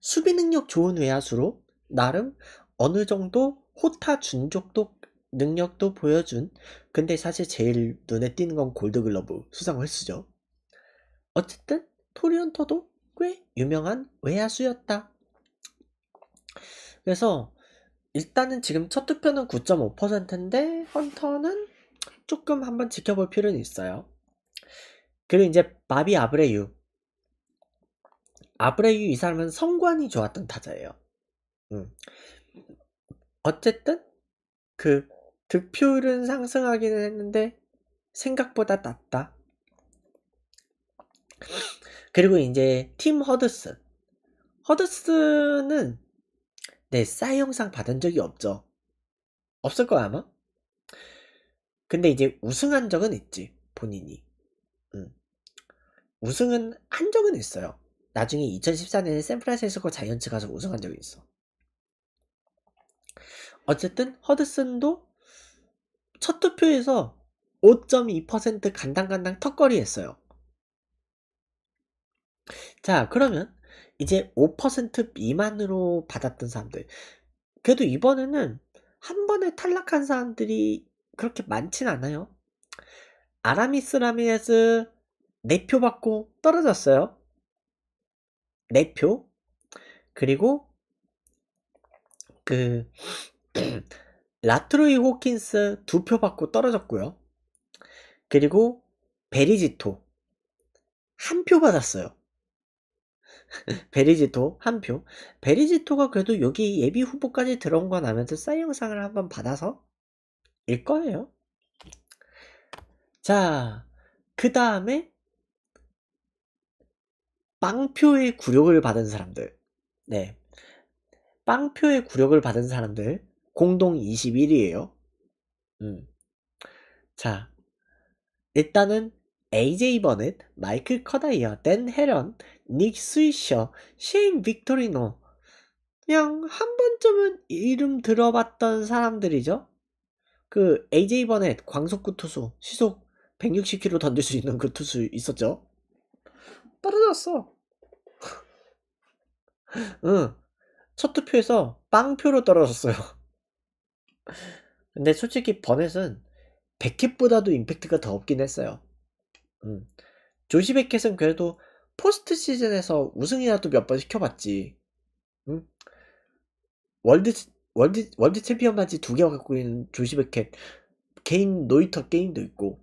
수비 능력 좋은 외야수로 나름 어느 정도 호타 준족도 능력도 보여준 근데 사실 제일 눈에 띄는 건 골드글러브 수상 횟수죠. 어쨌든 토리헌터도 꽤 유명한 외야수였다. 그래서 일단은 지금 첫 투표는 9.5%인데 헌터는 조금 한번 지켜볼 필요는 있어요. 그리고 이제 바비 아브레유. 아브레유 이 사람은 성관이 좋았던 타자예요. 음. 어쨌든 그 득표율은 상승하기는 했는데 생각보다 낮다. 그리고 이제 팀 허드슨. 허드슨은 네, 싸이 영상 받은 적이 없죠. 없을 거야, 아마? 근데 이제 우승한 적은 있지, 본인이. 음. 우승은 한 적은 있어요. 나중에 2014년에 샌프란시스코 자이언츠 가서 우승한 적이 있어. 어쨌든 허드슨도 첫 투표에서 5.2% 간당간당 턱걸이 했어요. 자, 그러면 이제 5% 미만으로 받았던 사람들. 그래도 이번에는 한 번에 탈락한 사람들이 그렇게 많진 않아요. 아라미스 라미네스, 4표 받고 떨어졌어요. 4표. 그리고 그라트로이 호킨스 2표 받고 떨어졌고요. 그리고 베리지토 1표 받았어요. 베리지토 1 표. 베리지토가 그래도 여기 예비 후보까지 들어온 거 나면서 사이영상을 한번 받아서 일 거예요. 자, 그 다음에 빵표의 굴욕을 받은 사람들, 네, 빵표의 굴욕을 받은 사람들 공동 21위에요. 음. 자, 일단은 AJ 버넷, 마이클 커다이어, 댄 헤런, 닉 스위셔, 쉐인 빅토리노 그냥 한 번쯤은 이름 들어봤던 사람들이죠. 그 AJ 버넷 광속구 투수 시속 160km 던질 수 있는 그 투수 있었죠. 떨어졌어. 응. 첫 투표에서 빵표로 떨어졌어요. 근데 솔직히 버넷은 베켓보다도 임팩트가 더 없긴 했어요. 음. 조시 베켓은 그래도 포스트 시즌에서 우승이라도 몇 번 시켜봤지. 음? 월드, 월드, 월드 챔피언 바지 두 개 갖고 있는 조시 베켓 개인 노이터 게임도 있고.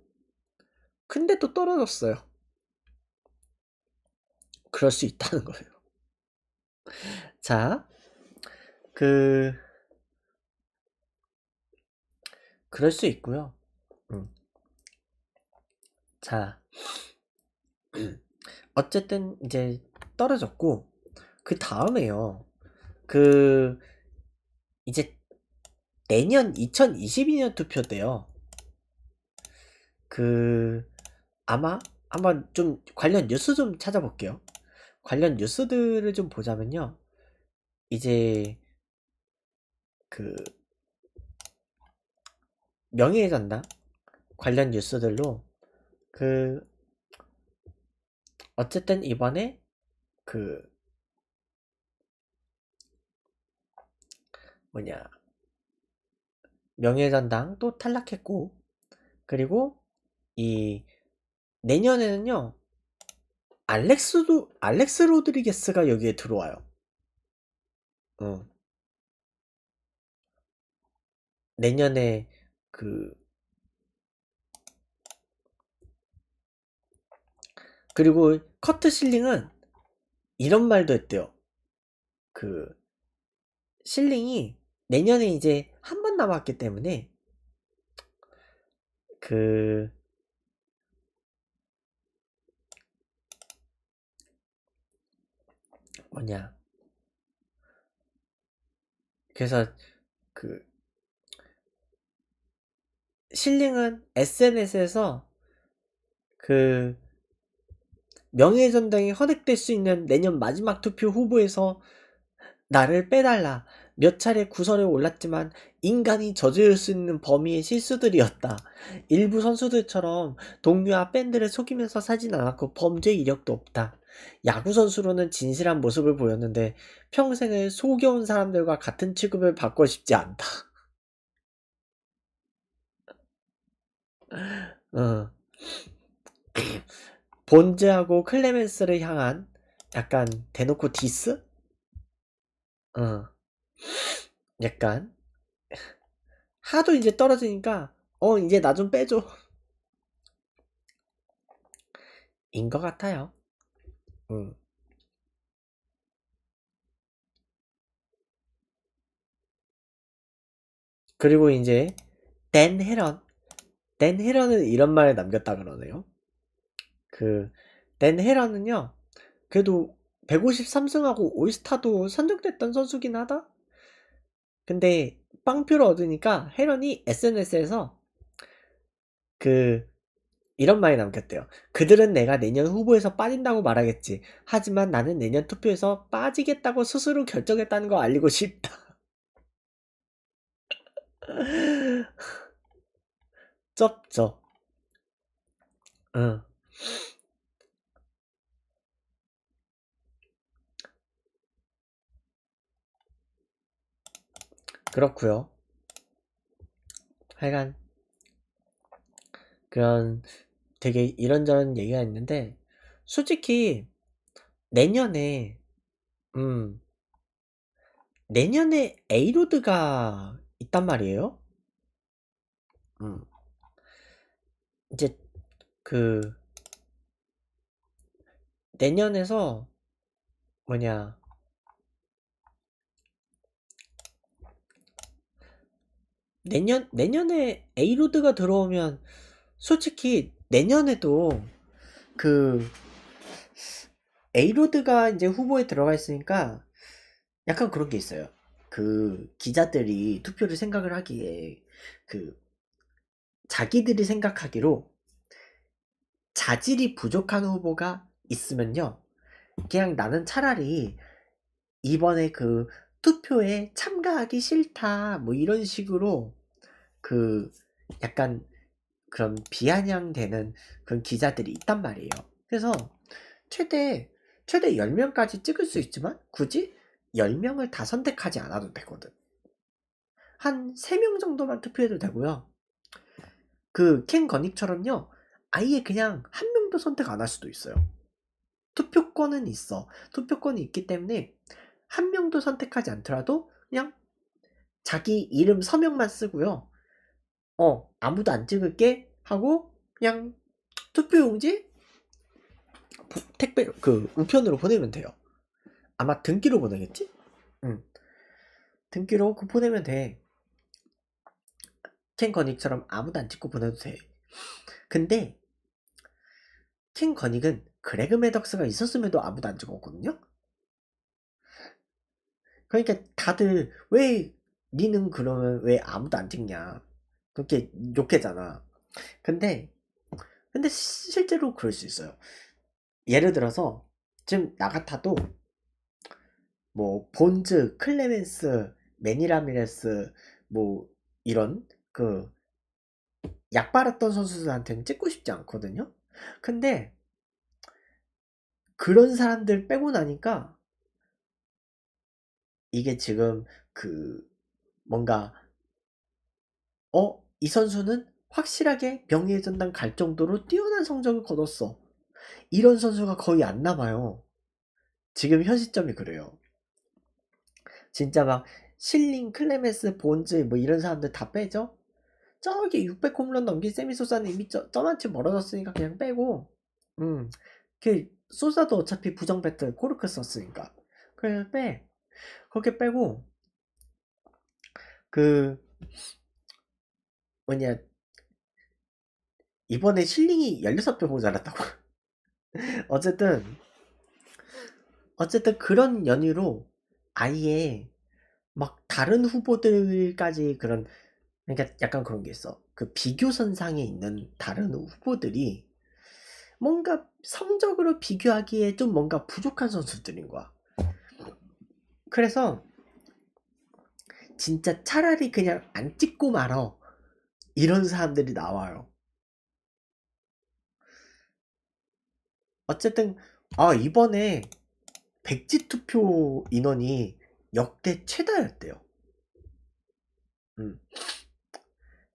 근데 또 떨어졌어요. 그럴 수 있다는 거예요. 자, 그, 그럴 수 있고요. 음. 자, 어쨌든 이제 떨어졌고, 그 다음에요. 그, 이제 내년 2022년 투표 때요. 그, 아마, 아마 좀 관련 뉴스 좀 찾아볼게요. 관련 뉴스들을 좀 보자면요. 이제 그 명예의 전당 관련 뉴스들로 그 어쨌든 이번에 그 뭐냐 명예의 전당 또 탈락했고 그리고 이 내년에는요 알렉스도 알렉스 로드리게스가 여기에 들어와요. 어. 내년에 그 그리고 커트 실링은 이런 말도 했대요. 그 실링이 내년에 이제 한 번 남았기 때문에 그 뭐냐 그래서 그 실링은 SNS에서 그 명예 전당이 허락될 수 있는 내년 마지막 투표 후보에서 나를 빼달라 몇 차례 구설에 올랐지만 인간이 저지를 수 있는 범위의 실수들이었다. 일부 선수들처럼 동료와 밴드를 속이면서 사진 않았고 범죄 이력도 없다. 야구선수로는 진실한 모습을 보였는데 평생을 속여온 사람들과 같은 취급을 받고 싶지 않다. 어. 본즈하고 클레멘스를 향한 약간 대놓고 디스? 어. 약간 하도 이제 떨어지니까 어 이제 나 좀 빼줘 인 것 같아요. 그리고 이제댄 헤런 댄 헤런은 이런 말을 남겼다 그러네요. 그댄 헤런은요. 그래도 153승하고 올스타도 선정됐던 선수긴 하다. 근데 빵표를 얻으니까 헤런이 SNS에서 그 이런 말이 남겼대요. 그들은 내가 내년 후보에서 빠진다고 말하겠지. 하지만 나는 내년 투표에서 빠지겠다고 스스로 결정했다는 거 알리고 싶다. 쩝쩝. 응. 그렇구요 하여간 그런 되게 이런저런 얘기가 있는데 솔직히 내년에 음 내년에 에이로드가 있단 말이에요. 음 이제 그 내년에서 뭐냐 내년 내년에 에이로드가 들어오면 솔직히 내년에도 그 에이로드가 이제 후보에 들어가 있으니까 약간 그런 게 있어요. 그 기자들이 투표를 생각을 하기에 그 자기들이 생각하기로 자질이 부족한 후보가 있으면요. 그냥 나는 차라리 이번에 그 투표에 참가하기 싫다 뭐 이런 식으로 그 약간 그런 비아냥되는 그런 기자들이 있단 말이에요. 그래서 최대 최대 10명까지 찍을 수 있지만 굳이 10명을 다 선택하지 않아도 되거든. 한 3명 정도만 투표해도 되고요. 그켄 건익처럼요. 아예 그냥 한 명도 선택 안 할 수도 있어요. 투표권은 있어. 투표권이 있기 때문에 한 명도 선택하지 않더라도 그냥 자기 이름 서명만 쓰고요. 어 아무도 안 찍을게 하고 그냥 투표용지 택배 그 우편으로 보내면 돼요 아마 등기로 보내겠지? 응 등기로 그 보내면 돼 캔거닉처럼 아무도 안 찍고 보내도 돼 근데 캔거닉은 그레그 메덕스가 있었음에도 아무도 안 찍었거든요 그러니까 다들 왜 니는 그러면 왜 아무도 안 찍냐 그게 욕해잖아. 근데 근데 실제로 그럴 수 있어요. 예를 들어서 지금 나 같아도 뭐 본즈, 클레멘스, 매니라미레스뭐 이런 그 약발았던 선수들한테는 찍고 싶지 않거든요. 근데 그런 사람들 빼고 나니까 이게 지금 그 뭔가 어이 선수는 확실하게 명예의 전당 갈 정도로 뛰어난 성적을 거뒀어. 이런 선수가 거의 안 남아요. 지금 현 시점이 그래요. 진짜 막 실링, 클레메스, 본즈 뭐 이런 사람들 다 빼죠? 저기 600 홈런 넘긴 세미 소사는 이미 저, 저만치 멀어졌으니까 그냥 빼고 음, 그 소사도 어차피 부정 배틀 코르크 썼으니까 그냥 빼 그렇게 빼고 그 뭐냐 이번에 실링이 16명 모자랐다고 어쨌든 어쨌든 그런 연유로 아예 막 다른 후보들까지 그런 그러니까 약간 그런 게 있어 그 비교선상에 있는 다른 후보들이 뭔가 성적으로 비교하기에 좀 뭔가 부족한 선수들인 거야 그래서 진짜 차라리 그냥 안 찍고 말어 이런 사람들이 나와요. 어쨌든 아 이번에 백지 투표 인원이 역대 최다였대요. 음.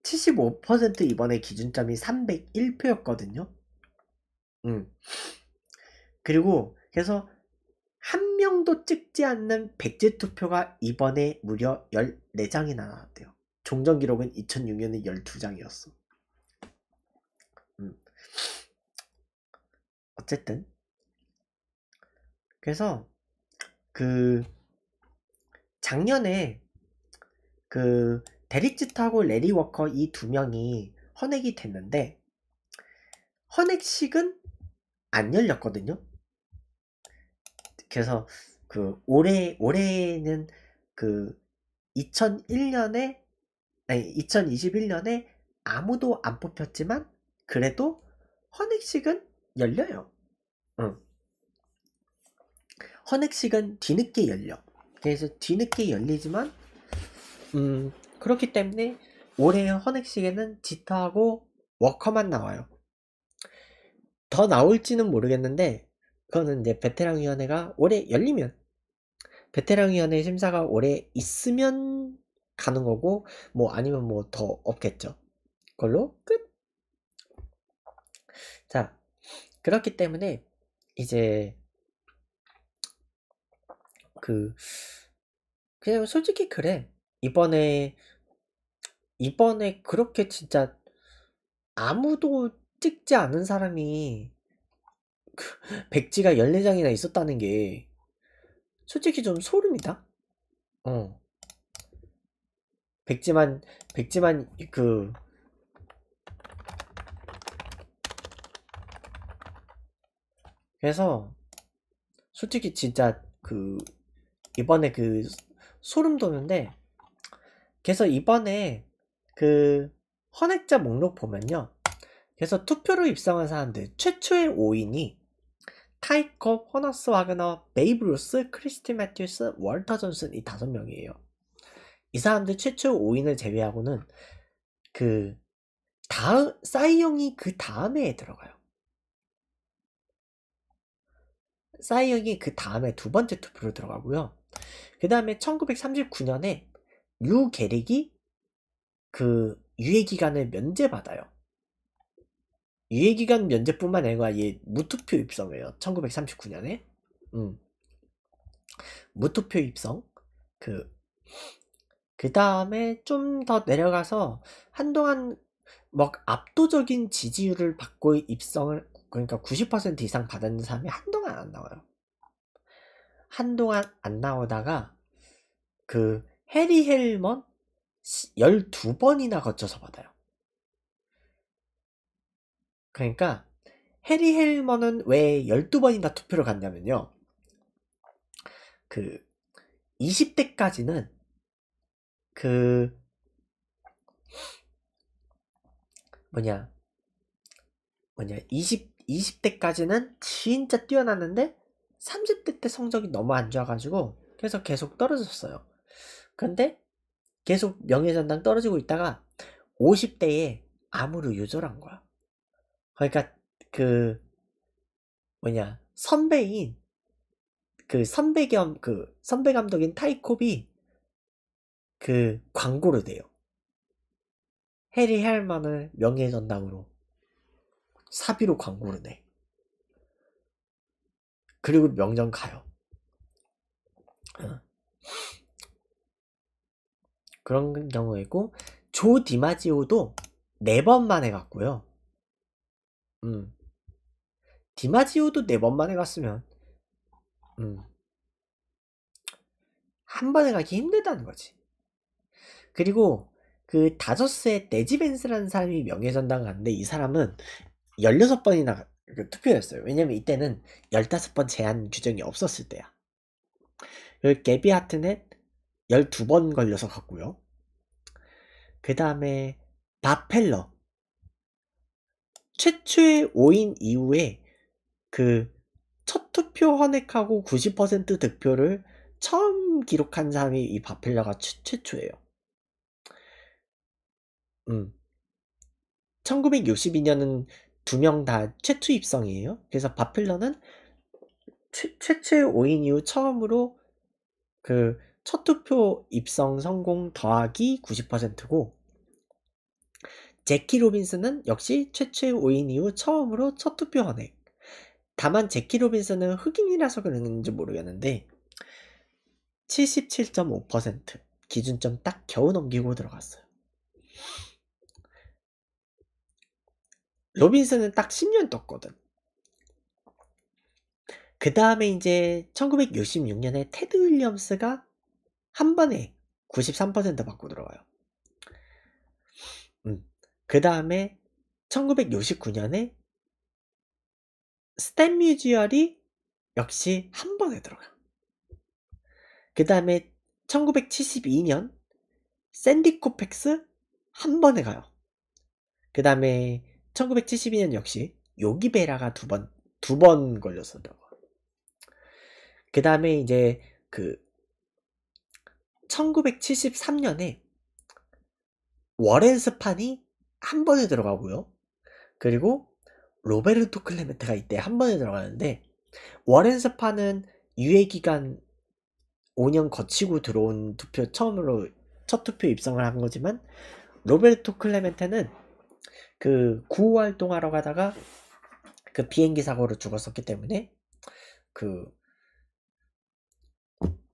75% 이번에 기준점이 301표였거든요. 음. 그리고 그래서 한 명도 찍지 않는 백지 투표가 이번에 무려 14장이나 나왔대요. 종전 기록은 2006년에 12장이었어. 음. 어쨌든 그래서 그 작년에 그 데릭짓하고 레리 워커 이 두 명이 헌액이 됐는데 헌액식은 안 열렸거든요. 그래서 그 올해 올해는 그 2001년에 2021년에 아무도 안 뽑혔지만 그래도 헌액식은 열려요. 응. 헌액식은 뒤늦게 열려. 그래서 뒤늦게 열리지만 음, 그렇기 때문에 올해 헌액식에는 지터하고 워커만 나와요. 더 나올지는 모르겠는데 그거는 이제 베테랑위원회가 올해 열리면 베테랑위원회 심사가 올해 있으면 가는 거고 뭐 아니면 뭐 더 없겠죠 그걸로 끝자 그렇기 때문에 이제 그 그냥 솔직히 그래 이번에 이번에 그렇게 진짜 아무도 찍지 않은 사람이 그 백지가 14장이나 있었다는 게 솔직히 좀 소름이다 어 백지만 백지만 그 그래서 솔직히 진짜 그 이번에 그 소름 돋는데 그래서 이번에 그 헌액자 목록 보면요 그래서 투표로 입성한 사람들 최초의 5인이 타이컵, 허너스 와그너, 베이브루스 크리스티 매튜스, 월터 존슨 이 다섯 명이에요 이 사람들 최초 5인을 제외하고는 그 다음 싸이영이 그 다음에 들어가요. 싸이영이 그 다음에 두 번째 투표로 들어가고요. 그 다음에 1939년에 유 게릭이 그 유예 기간을 면제받아요. 유예 기간 면제뿐만 아니라 얘 무투표 입성이에요. 1939년에. 음. 무투표 입성. 그그 다음에 좀 더 내려가서 한동안 막 압도적인 지지율을 받고 입성을 그러니까 90% 이상 받은 사람이 한동안 안 나와요. 한동안 안 나오다가 그 해리 헬먼 12번이나 거쳐서 받아요. 그러니까 해리 헬먼은 왜 12번이나 투표를 갔냐면요. 그 20대까지는 그 뭐냐 뭐냐 20 20대까지는 진짜 뛰어났는데 30대 때 성적이 너무 안 좋아가지고 그래서 계속 떨어졌어요. 근데 계속 명예전당 떨어지고 있다가 50대에 암으로 유절한 거야. 그러니까 그 뭐냐 선배인 그 선배 겸그 선배 감독인 타이콥이 그 광고를 내요. 해리 헬만을 명예 전당으로 사비로 광고를 내. 그리고 명전 가요. 어. 그런 경우이고 조 디마지오도 네 번만에 갔고요. 음. 디마지오도 네 번만에 갔으면 음. 한 번에 가기 힘들다는 거지. 그리고 그 다섯 세 네지벤스라는 사람이 명예전당 을 갔는데 이 사람은 16번이나 그 투표를 했어요. 왜냐면 이때는 15번 제한 규정이 없었을 때야. 그 게비 하트넷 12번 걸려서 갔고요. 그 다음에 바펠러 최초의 5인 이후에 그 첫 투표 헌액하고 90% 득표를 처음 기록한 사람이 이 바펠러가 최초예요. 음. 1962년은 두 명 다 최투 입성이에요. 그래서 바필러는 최, 최초의 5인 이후 처음으로 그 첫 투표 입성 성공 더하기 90%고 제키 로빈슨은 역시 최초의 5인 이후 처음으로 첫 투표 헌액. 다만 제키 로빈슨은 흑인이라서 그런지 모르겠는데 77.5% 기준점 딱 겨우 넘기고 들어갔어요. 로빈슨은 딱 10년 떴거든. 그 다음에 이제 1966년에 테드 윌리엄스가 한 번에 93% 받고 들어와요. 음. 그 다음에 1969년에 스탠 뮤지얼이 역시 한 번에 들어가. 그 다음에 1972년 샌디 코펙스 한 번에 가요. 그 다음에 1972년 역시 요기베라가 두 번, 두 번 걸렸었다고. 그 다음에 이제 그 1973년에 워렌스판이 한 번에 들어가고요. 그리고 로베르토 클레멘트가 이때 한 번에 들어가는데 워렌스판은 유예 기간 5년 거치고 들어온 투표 처음으로 첫 투표 입성을 한 거지만 로베르토 클레멘테는 그 구호활동하러 가다가 그 비행기 사고로 죽었었기 때문에 그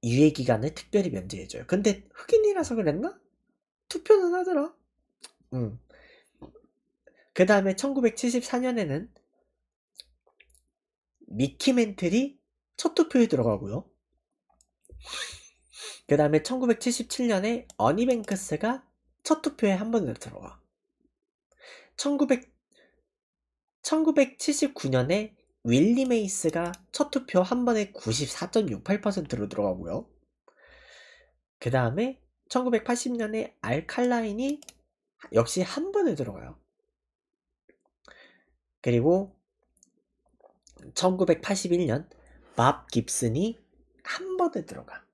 유예 기간을 특별히 면제해줘요. 근데 흑인이라서 그랬나? 투표는 하더라. 음. 그 다음에 1974년에는 미키 멘틀이 첫 투표에 들어가고요. 그 다음에 1977년에 어니뱅크스가 첫 투표에 한 번 들어와. 1900, 1979년에 윌리 메이스가 첫 투표 한 번에 94.68%로 들어가고요. 그 다음에 1980년에 알칼라인이 역시 한 번에 들어가요. 그리고 1981년 밥 깁슨이 한 번에 들어가.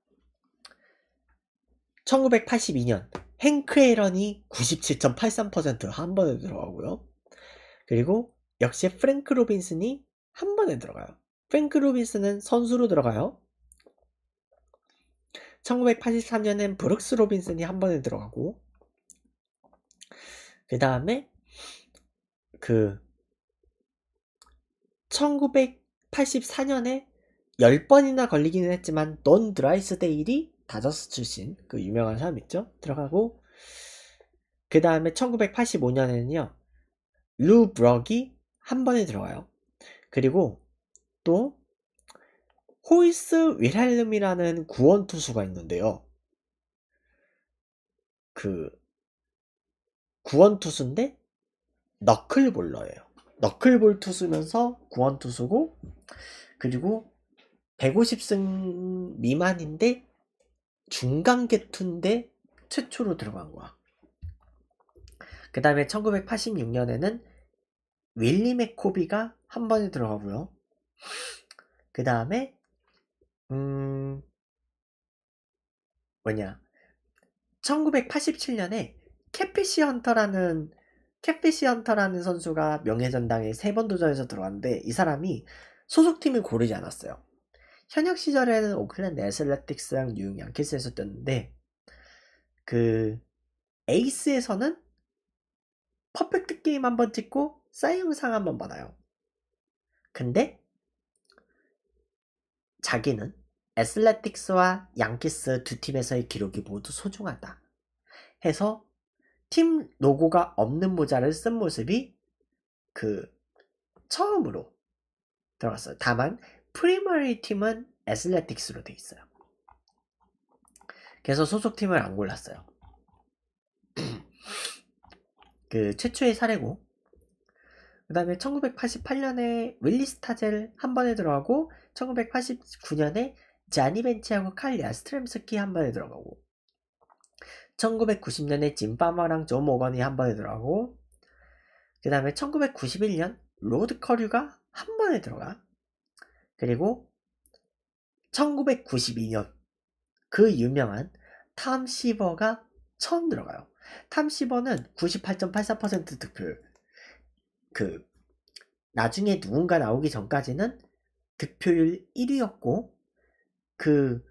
1982년 행크 에런이 97.83%한 번에 들어가고요. 그리고 역시 프랭크 로빈슨이 한 번에 들어가요. 프랭크 로빈슨은 선수로 들어가요. 1983년엔 브룩스 로빈슨이 한 번에 들어가고 그 다음에 그 1984년에 10번이나 걸리기는 했지만 넌 드라이스 데일이 다저스 출신 그 유명한 사람 있죠? 들어가고 그 다음에 1985년에는요 루 브럭이 한 번에 들어가요 그리고 또 호이스 윌헬름이라는 구원 투수가 있는데요. 그 구원 투수인데 너클볼러예요. 너클볼 투수면서 구원 투수고 그리고 150승 미만인데 중간 개투인데 최초로 들어간 거야. 그 다음에 1986년에는 윌리 맥코비가 한 번에 들어가고요. 그 다음에 음 뭐냐 1987년에 캐피시 헌터라는 캐피시 헌터라는 선수가 명예전당에 세 번 도전해서 들어왔는데 이 사람이 소속팀을 고르지 않았어요. 현역 시절에는 오클랜드 애슬레틱스랑 뉴욕 양키스에서 뛰었는데 그 에이스에서는 퍼펙트 게임 한 번 찍고 사이영상 한 번 받아요. 근데 자기는 애슬레틱스와 양키스 두 팀에서의 기록이 모두 소중하다 해서 팀 로고가 없는 모자를 쓴 모습이 그 처음으로 들어갔어요. 다만 프리머리 팀은 애슬레틱스로 돼 있어요. 그래서 소속팀을 안 골랐어요. 그 최초의 사례고 그 다음에 1988년에 윌리스 타젤 한 번에 들어가고 1989년에 자니 벤치하고 칼 야스트렘스키 한 번에 들어가고 1990년에 짐파마랑 존 모건이 한 번에 들어가고 그 다음에 1991년 로드 커류가 한 번에 들어가 그리고 1992년 그 유명한 탐시버가 처음 들어가요. 탐시버는 98.84% 득표율. 그 나중에 누군가 나오기 전까지는 득표율 1위였고 그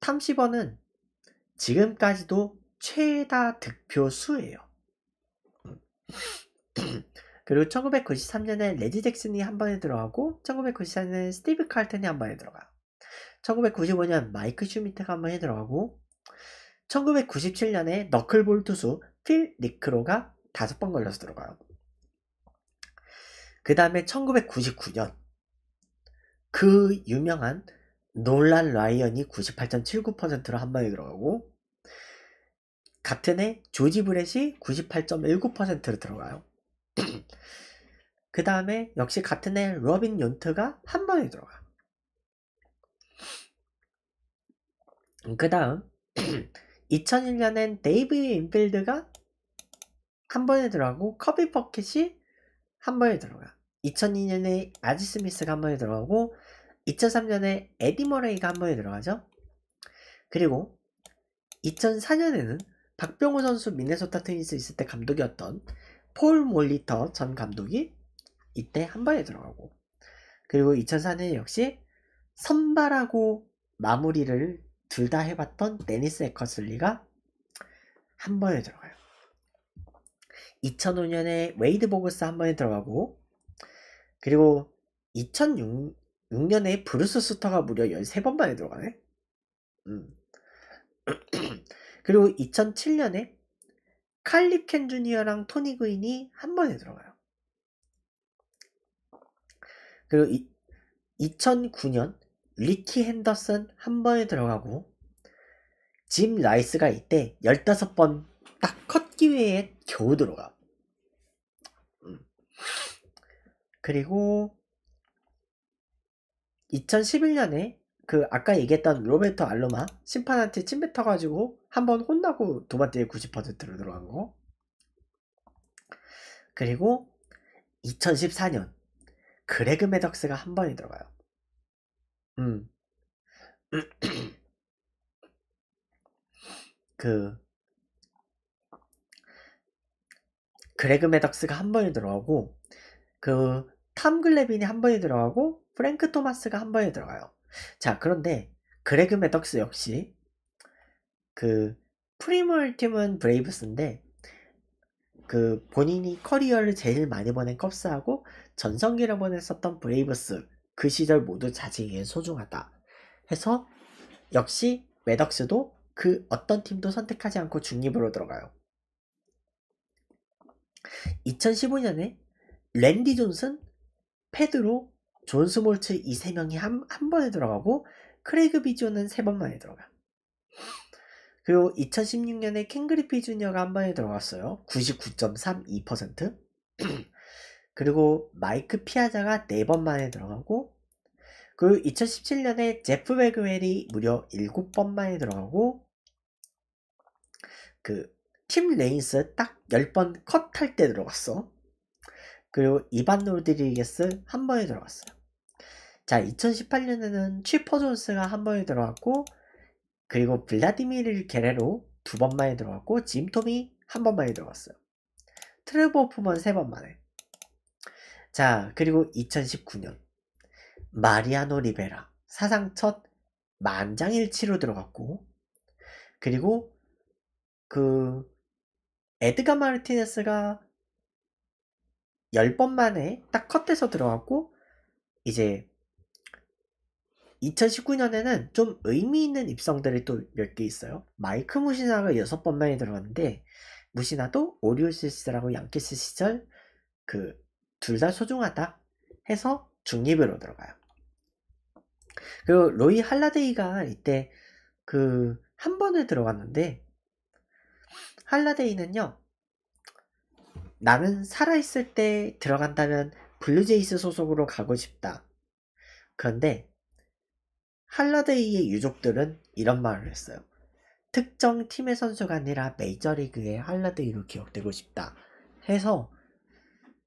탐시버는 지금까지도 최다 득표 수예요. 그리고 1993년에 레디 잭슨이 한 번에 들어가고 1994년에 스티브 칼튼이 한 번에 들어가요. 1995년 마이크 슈미트가 한 번에 들어가고 1997년에 너클볼 투수 필 니크로가 다섯 번 걸려서 들어가요. 그 다음에 1999년 그 유명한 놀란 라이언이 98.79%로 한 번에 들어가고 같은 해 조지 브렛이 98.19%로 들어가요. 그 다음에 역시 같은 해 러빈 연트가 한 번에 들어가. 그 다음 2001년엔 데이브 인필드가 한 번에 들어가고 커비 버킷이 한 번에 들어가. 2002년에 아지 스미스가 한 번에 들어가고 2003년에 에디 머레이가 한 번에 들어가죠. 그리고 2004년에는 박병호 선수 미네소타 트윈스 있을 때 감독이었던 폴 몰리터 전 감독이 이때 한 번에 들어가고 그리고 2004년 역시 선발하고 마무리를 둘 다 해봤던 데니스 에커슬리가 한 번에 들어가요. 2005년에 웨이드 보그스 한 번에 들어가고 그리고 2006, 6년에 브루스 스터가 무려 13번 만에 들어가네. 음. 그리고 2007년에 칼립 켄 주니어랑 토니 그인이 한 번에 들어가요. 그리고 이, 2009년 리키 핸더슨 한 번에 들어가고 짐 라이스가 이때 15번 딱컸기 위해 겨우 들어가. 음. 그리고 2011년에 그 아까 얘기했던 로베르토 알로마 심판한테 침 뱉어가지고 한 번 혼나고 두 번째에 90%로 들어간 거 그리고 2014년 그레그 메덕스가 한 번에 들어가요 음. 그 그레그 메덕스가 한 번에 들어가고 그탐 글레빈이 한 번에 들어가고 프랭크 토마스가 한 번에 들어가요 자, 그런데 그레그 메덕스 역시 그 프리멀 팀은 브레이브스인데 그 본인이 커리어를 제일 많이 보낸 컵스하고 전성기를 보냈었던 브레이브스 그 시절 모두 자신에겐 소중하다 해서 역시 메덕스도 그 어떤 팀도 선택하지 않고 중립으로 들어가요. 2015년에 랜디 존슨, 패드로 존 스몰츠 이세 명이 한, 한 번에 들어가고 크레이그 비조는 세 번만에 들어가. 그리고 2016년에 캥 그리피 주니어가 한 번에 들어갔어요. 99.32%. 그리고 마이크 피아자가 네 번 만에 들어가고 그리고 2017년에 제프 베그웰이 무려 7번 만에 들어가고 그 팀 레인스 딱 10번 컷 할 때 들어갔어. 그리고 이반 로드리게스 한 번에 들어갔어요. 자, 2018년에는 취퍼 존스가 한 번에 들어갔고 그리고 블라디미르 게레로 두 번만에 들어갔고 짐톰이 한 번만에 들어갔어요. 트레버 푸먼 세 번만에. 자, 그리고 2019년 마리아노 리베라 사상 첫 만장일치로 들어갔고 그리고 그 에드가 마르티네스가 10번 만에 딱 컷돼서 들어갔고 이제 2019년에는 좀 의미 있는 입성들이 또 몇 개 있어요. 마이크 무시나가 6번 만에 들어갔는데 무시나도 오리오시스라고 양키스 시절 그 둘 다 소중하다 해서 중립으로 들어가요. 그리고 로이 할라데이가 이때 그 한 번에 들어갔는데 할라데이는요 나는 살아있을 때 들어간다면 블루제이스 소속으로 가고 싶다. 그런데 할라데이의 유족들은 이런 말을 했어요. 특정 팀의 선수가 아니라 메이저리그의 할라데이로 기억되고 싶다. 해서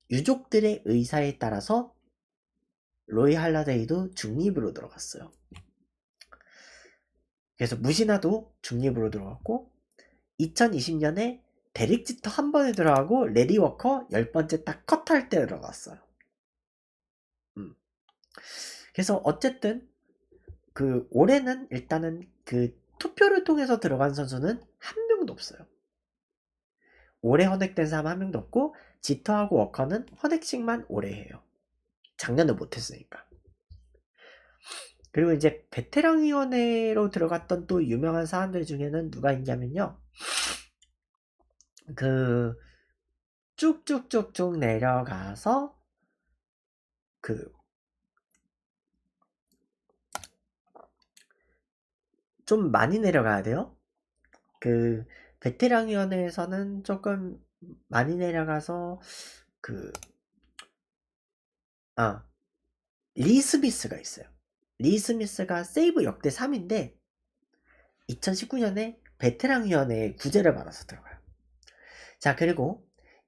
유족들의 의사에 따라서 로이 할라데이도 중립으로 들어갔어요. 그래서 무시나도 중립으로 들어갔고 2020년에 데릭 지터 한 번에 들어가고 레디 워커 열 번째 딱 컷할 때 들어갔어요. 음. 그래서 어쨌든 그 올해는 일단은 그 투표를 통해서 들어간 선수는 한 명도 없어요. 올해 헌액된 사람 한 명도 없고 지터하고 워커는 헌액씩만 올해 해요. 작년에 못했으니까. 그리고 이제 베테랑 위원회로 들어갔던 또 유명한 사람들 중에는 누가 있냐면요. 그 쭉쭉쭉쭉 내려가서 그 좀 많이 내려가야 돼요. 그 베테랑 위원회에서는 조금 많이 내려가서 그 아, 리 스미스가 있어요. 리 스미스가 세이브 역대 3인데 2019년에 베테랑 위원회의 구제를 받아서 들어가 자 그리고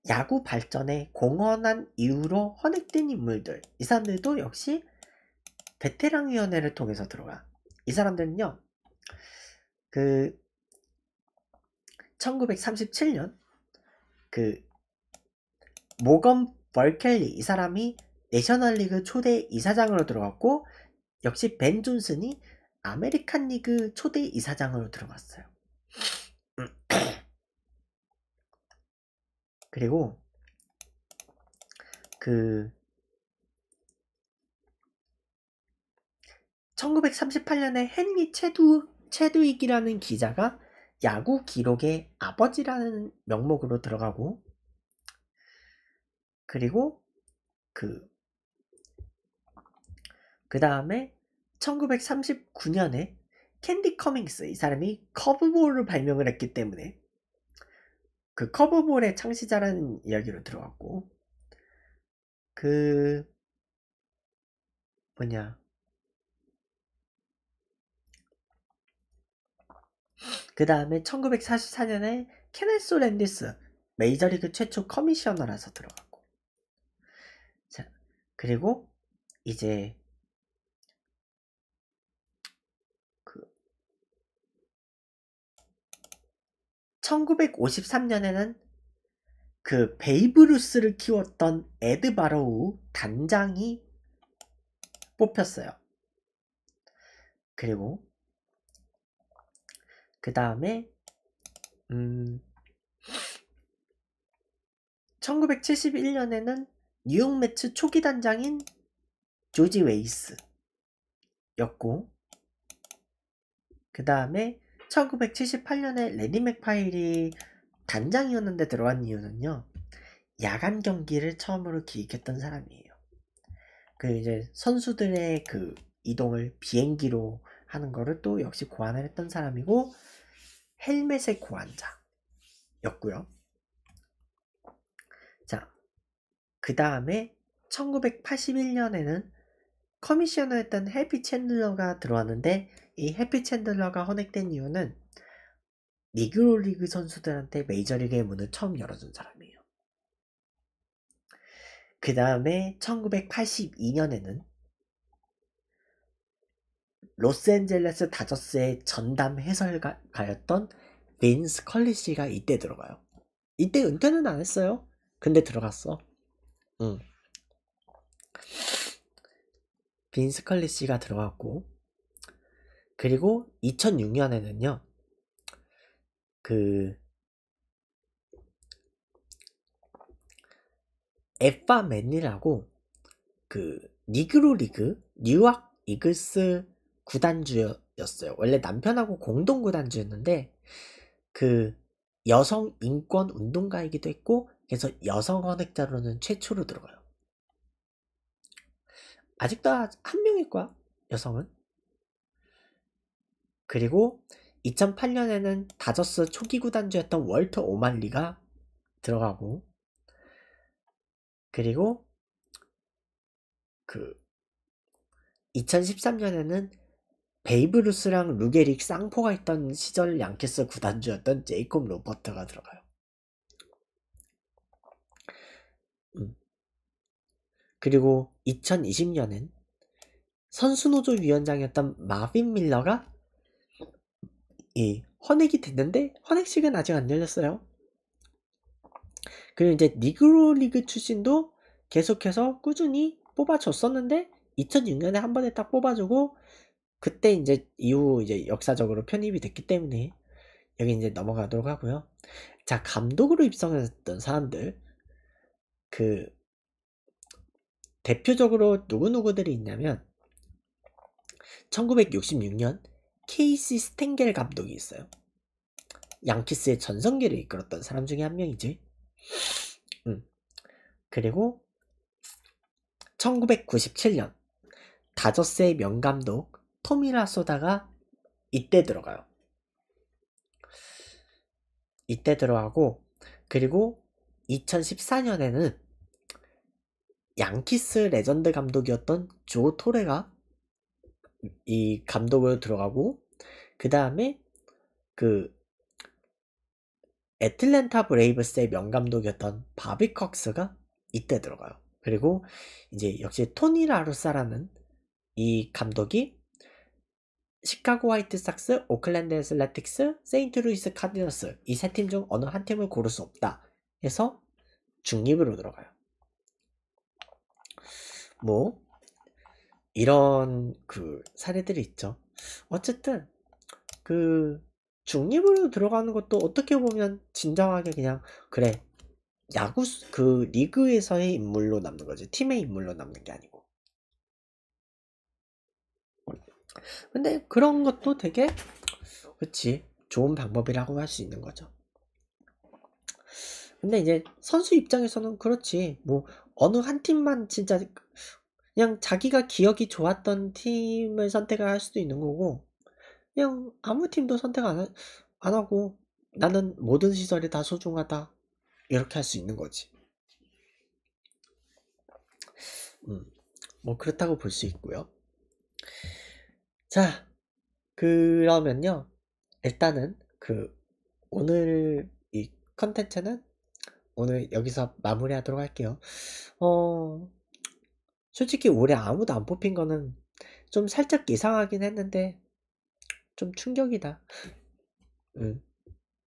야구 발전에 공헌한 이유로 헌액된 인물들 이 사람들도 역시 베테랑위원회를 통해서 들어가 이 사람들은요 그 1937년 그 모건 벌켈리 이 사람이 내셔널리그 초대 이사장으로 들어갔고 역시 벤 존슨이 아메리칸 리그 초대 이사장으로 들어갔어요 그리고 그 1938년에 헨리 체두, 체두익이라는 기자가 야구 기록의 아버지라는 명목으로 들어가고 그리고 그그 다음에 1939년에 캔디 커밍스 이 사람이 커브볼을 발명을 했기 때문에 그 커브볼의 창시자라는 이야기로 들어왔고 그 뭐냐 그 다음에 1944년에 케네소 랜디스 메이저리그 최초 커미셔너라서 들어갔고 자 그리고 이제 1953년에는 그 베이브루스를 키웠던 에드 바로우 단장이 뽑혔어요. 그리고 그 다음에 음 1971년에는 뉴욕 매츠 초기 단장인 조지 웨이스였고 그 다음에 1978년에 레디 맥파일이 단장이었는데 들어간 이유는요. 야간 경기를 처음으로 기획했던 사람이에요. 그 이제 선수들의 그 이동을 비행기로 하는 거를 또 역시 고안을 했던 사람이고 헬멧의 고안자였고요. 자, 그 다음에 1981년에는 커미셔너였던 해피 챈들러가 들어왔는데 이 해피 챈들러가 헌액된 이유는 니그로리그 선수들한테 메이저리그의 문을 처음 열어준 사람이에요. 그 다음에 1982년에는 로스앤젤레스 다저스의 전담 해설가였던 빈스 컬리 씨가 이때 들어가요. 이때 은퇴는 안 했어요. 근데 들어갔어. 응. 빈스컬리 씨가 들어갔고 그리고 2006년에는요 그 에파 맨리라고 그 니그로 리그 뉴학 이글스 구단주였어요. 원래 남편하고 공동 구단주였는데 그 여성 인권 운동가이기도 했고 그래서 여성 헌액자로는 최초로 들어가요. 아직도 한 명일 거야, 여성은. 그리고 2008년에는 다저스 초기 구단주였던 월터 오말리가 들어가고, 그리고 그 2013년에는 베이브루스랑 루게릭 쌍포가 있던 시절 양키스 구단주였던 제이콥 로버트가 들어가요. 음. 그리고 2020년엔 선수노조 위원장이었던 마빈 밀러가 이 헌액이 됐는데 헌액식은 아직 안 열렸어요. 그리고 이제 니그로 리그 출신도 계속해서 꾸준히 뽑아줬었는데 2006년에 한 번에 딱 뽑아주고 그때 이제 이후 이제 역사적으로 편입이 됐기 때문에 여기 이제 넘어가도록 하고요. 자 감독으로 입성했던 사람들 그 대표적으로 누구누구들이 있냐면 1966년 케이시 스탱겔 감독이 있어요. 양키스의 전성기를 이끌었던 사람 중에 한 명이지. 음. 그리고 1997년 다저스의 명감독 토미라소다가 이때 들어가요. 이때 들어가고 그리고 2014년에는 양키스 레전드 감독이었던 조 토레가 이 감독으로 들어가고 그 다음에 그 애틀랜타 브레이브스의 명감독이었던 바비 컥스가 이때 들어가요. 그리고 이제 역시 토니 라루사라는 이 감독이 시카고 화이트삭스, 오클랜드 애슬레틱스, 세인트루이스 카디너스 이 세 팀 중 어느 한 팀을 고를 수 없다 해서 중립으로 들어가요. 뭐 이런 그 사례들이 있죠. 어쨌든 그 중립으로 들어가는 것도 어떻게 보면 진정하게 그냥 그래 야구 그 리그에서의 인물로 남는 거지 팀의 인물로 남는 게 아니고. 근데 그런 것도 되게 그치 좋은 방법이라고 할 수 있는 거죠. 근데 이제 선수 입장에서는 그렇지 뭐 어느 한 팀만 진짜 그냥 자기가 기억이 좋았던 팀을 선택을 할 수도 있는 거고 그냥 아무 팀도 선택 안, 하, 안 하고 나는 모든 시설이 다 소중하다 이렇게 할 수 있는 거지 음, 뭐 그렇다고 볼 수 있고요 자 그러면요 일단은 그 오늘 이 컨텐츠는 오늘 여기서 마무리하도록 할게요 어 솔직히 올해 아무도 안 뽑힌 거는 좀 살짝 이상하긴 했는데 좀 충격이다. 음. 응.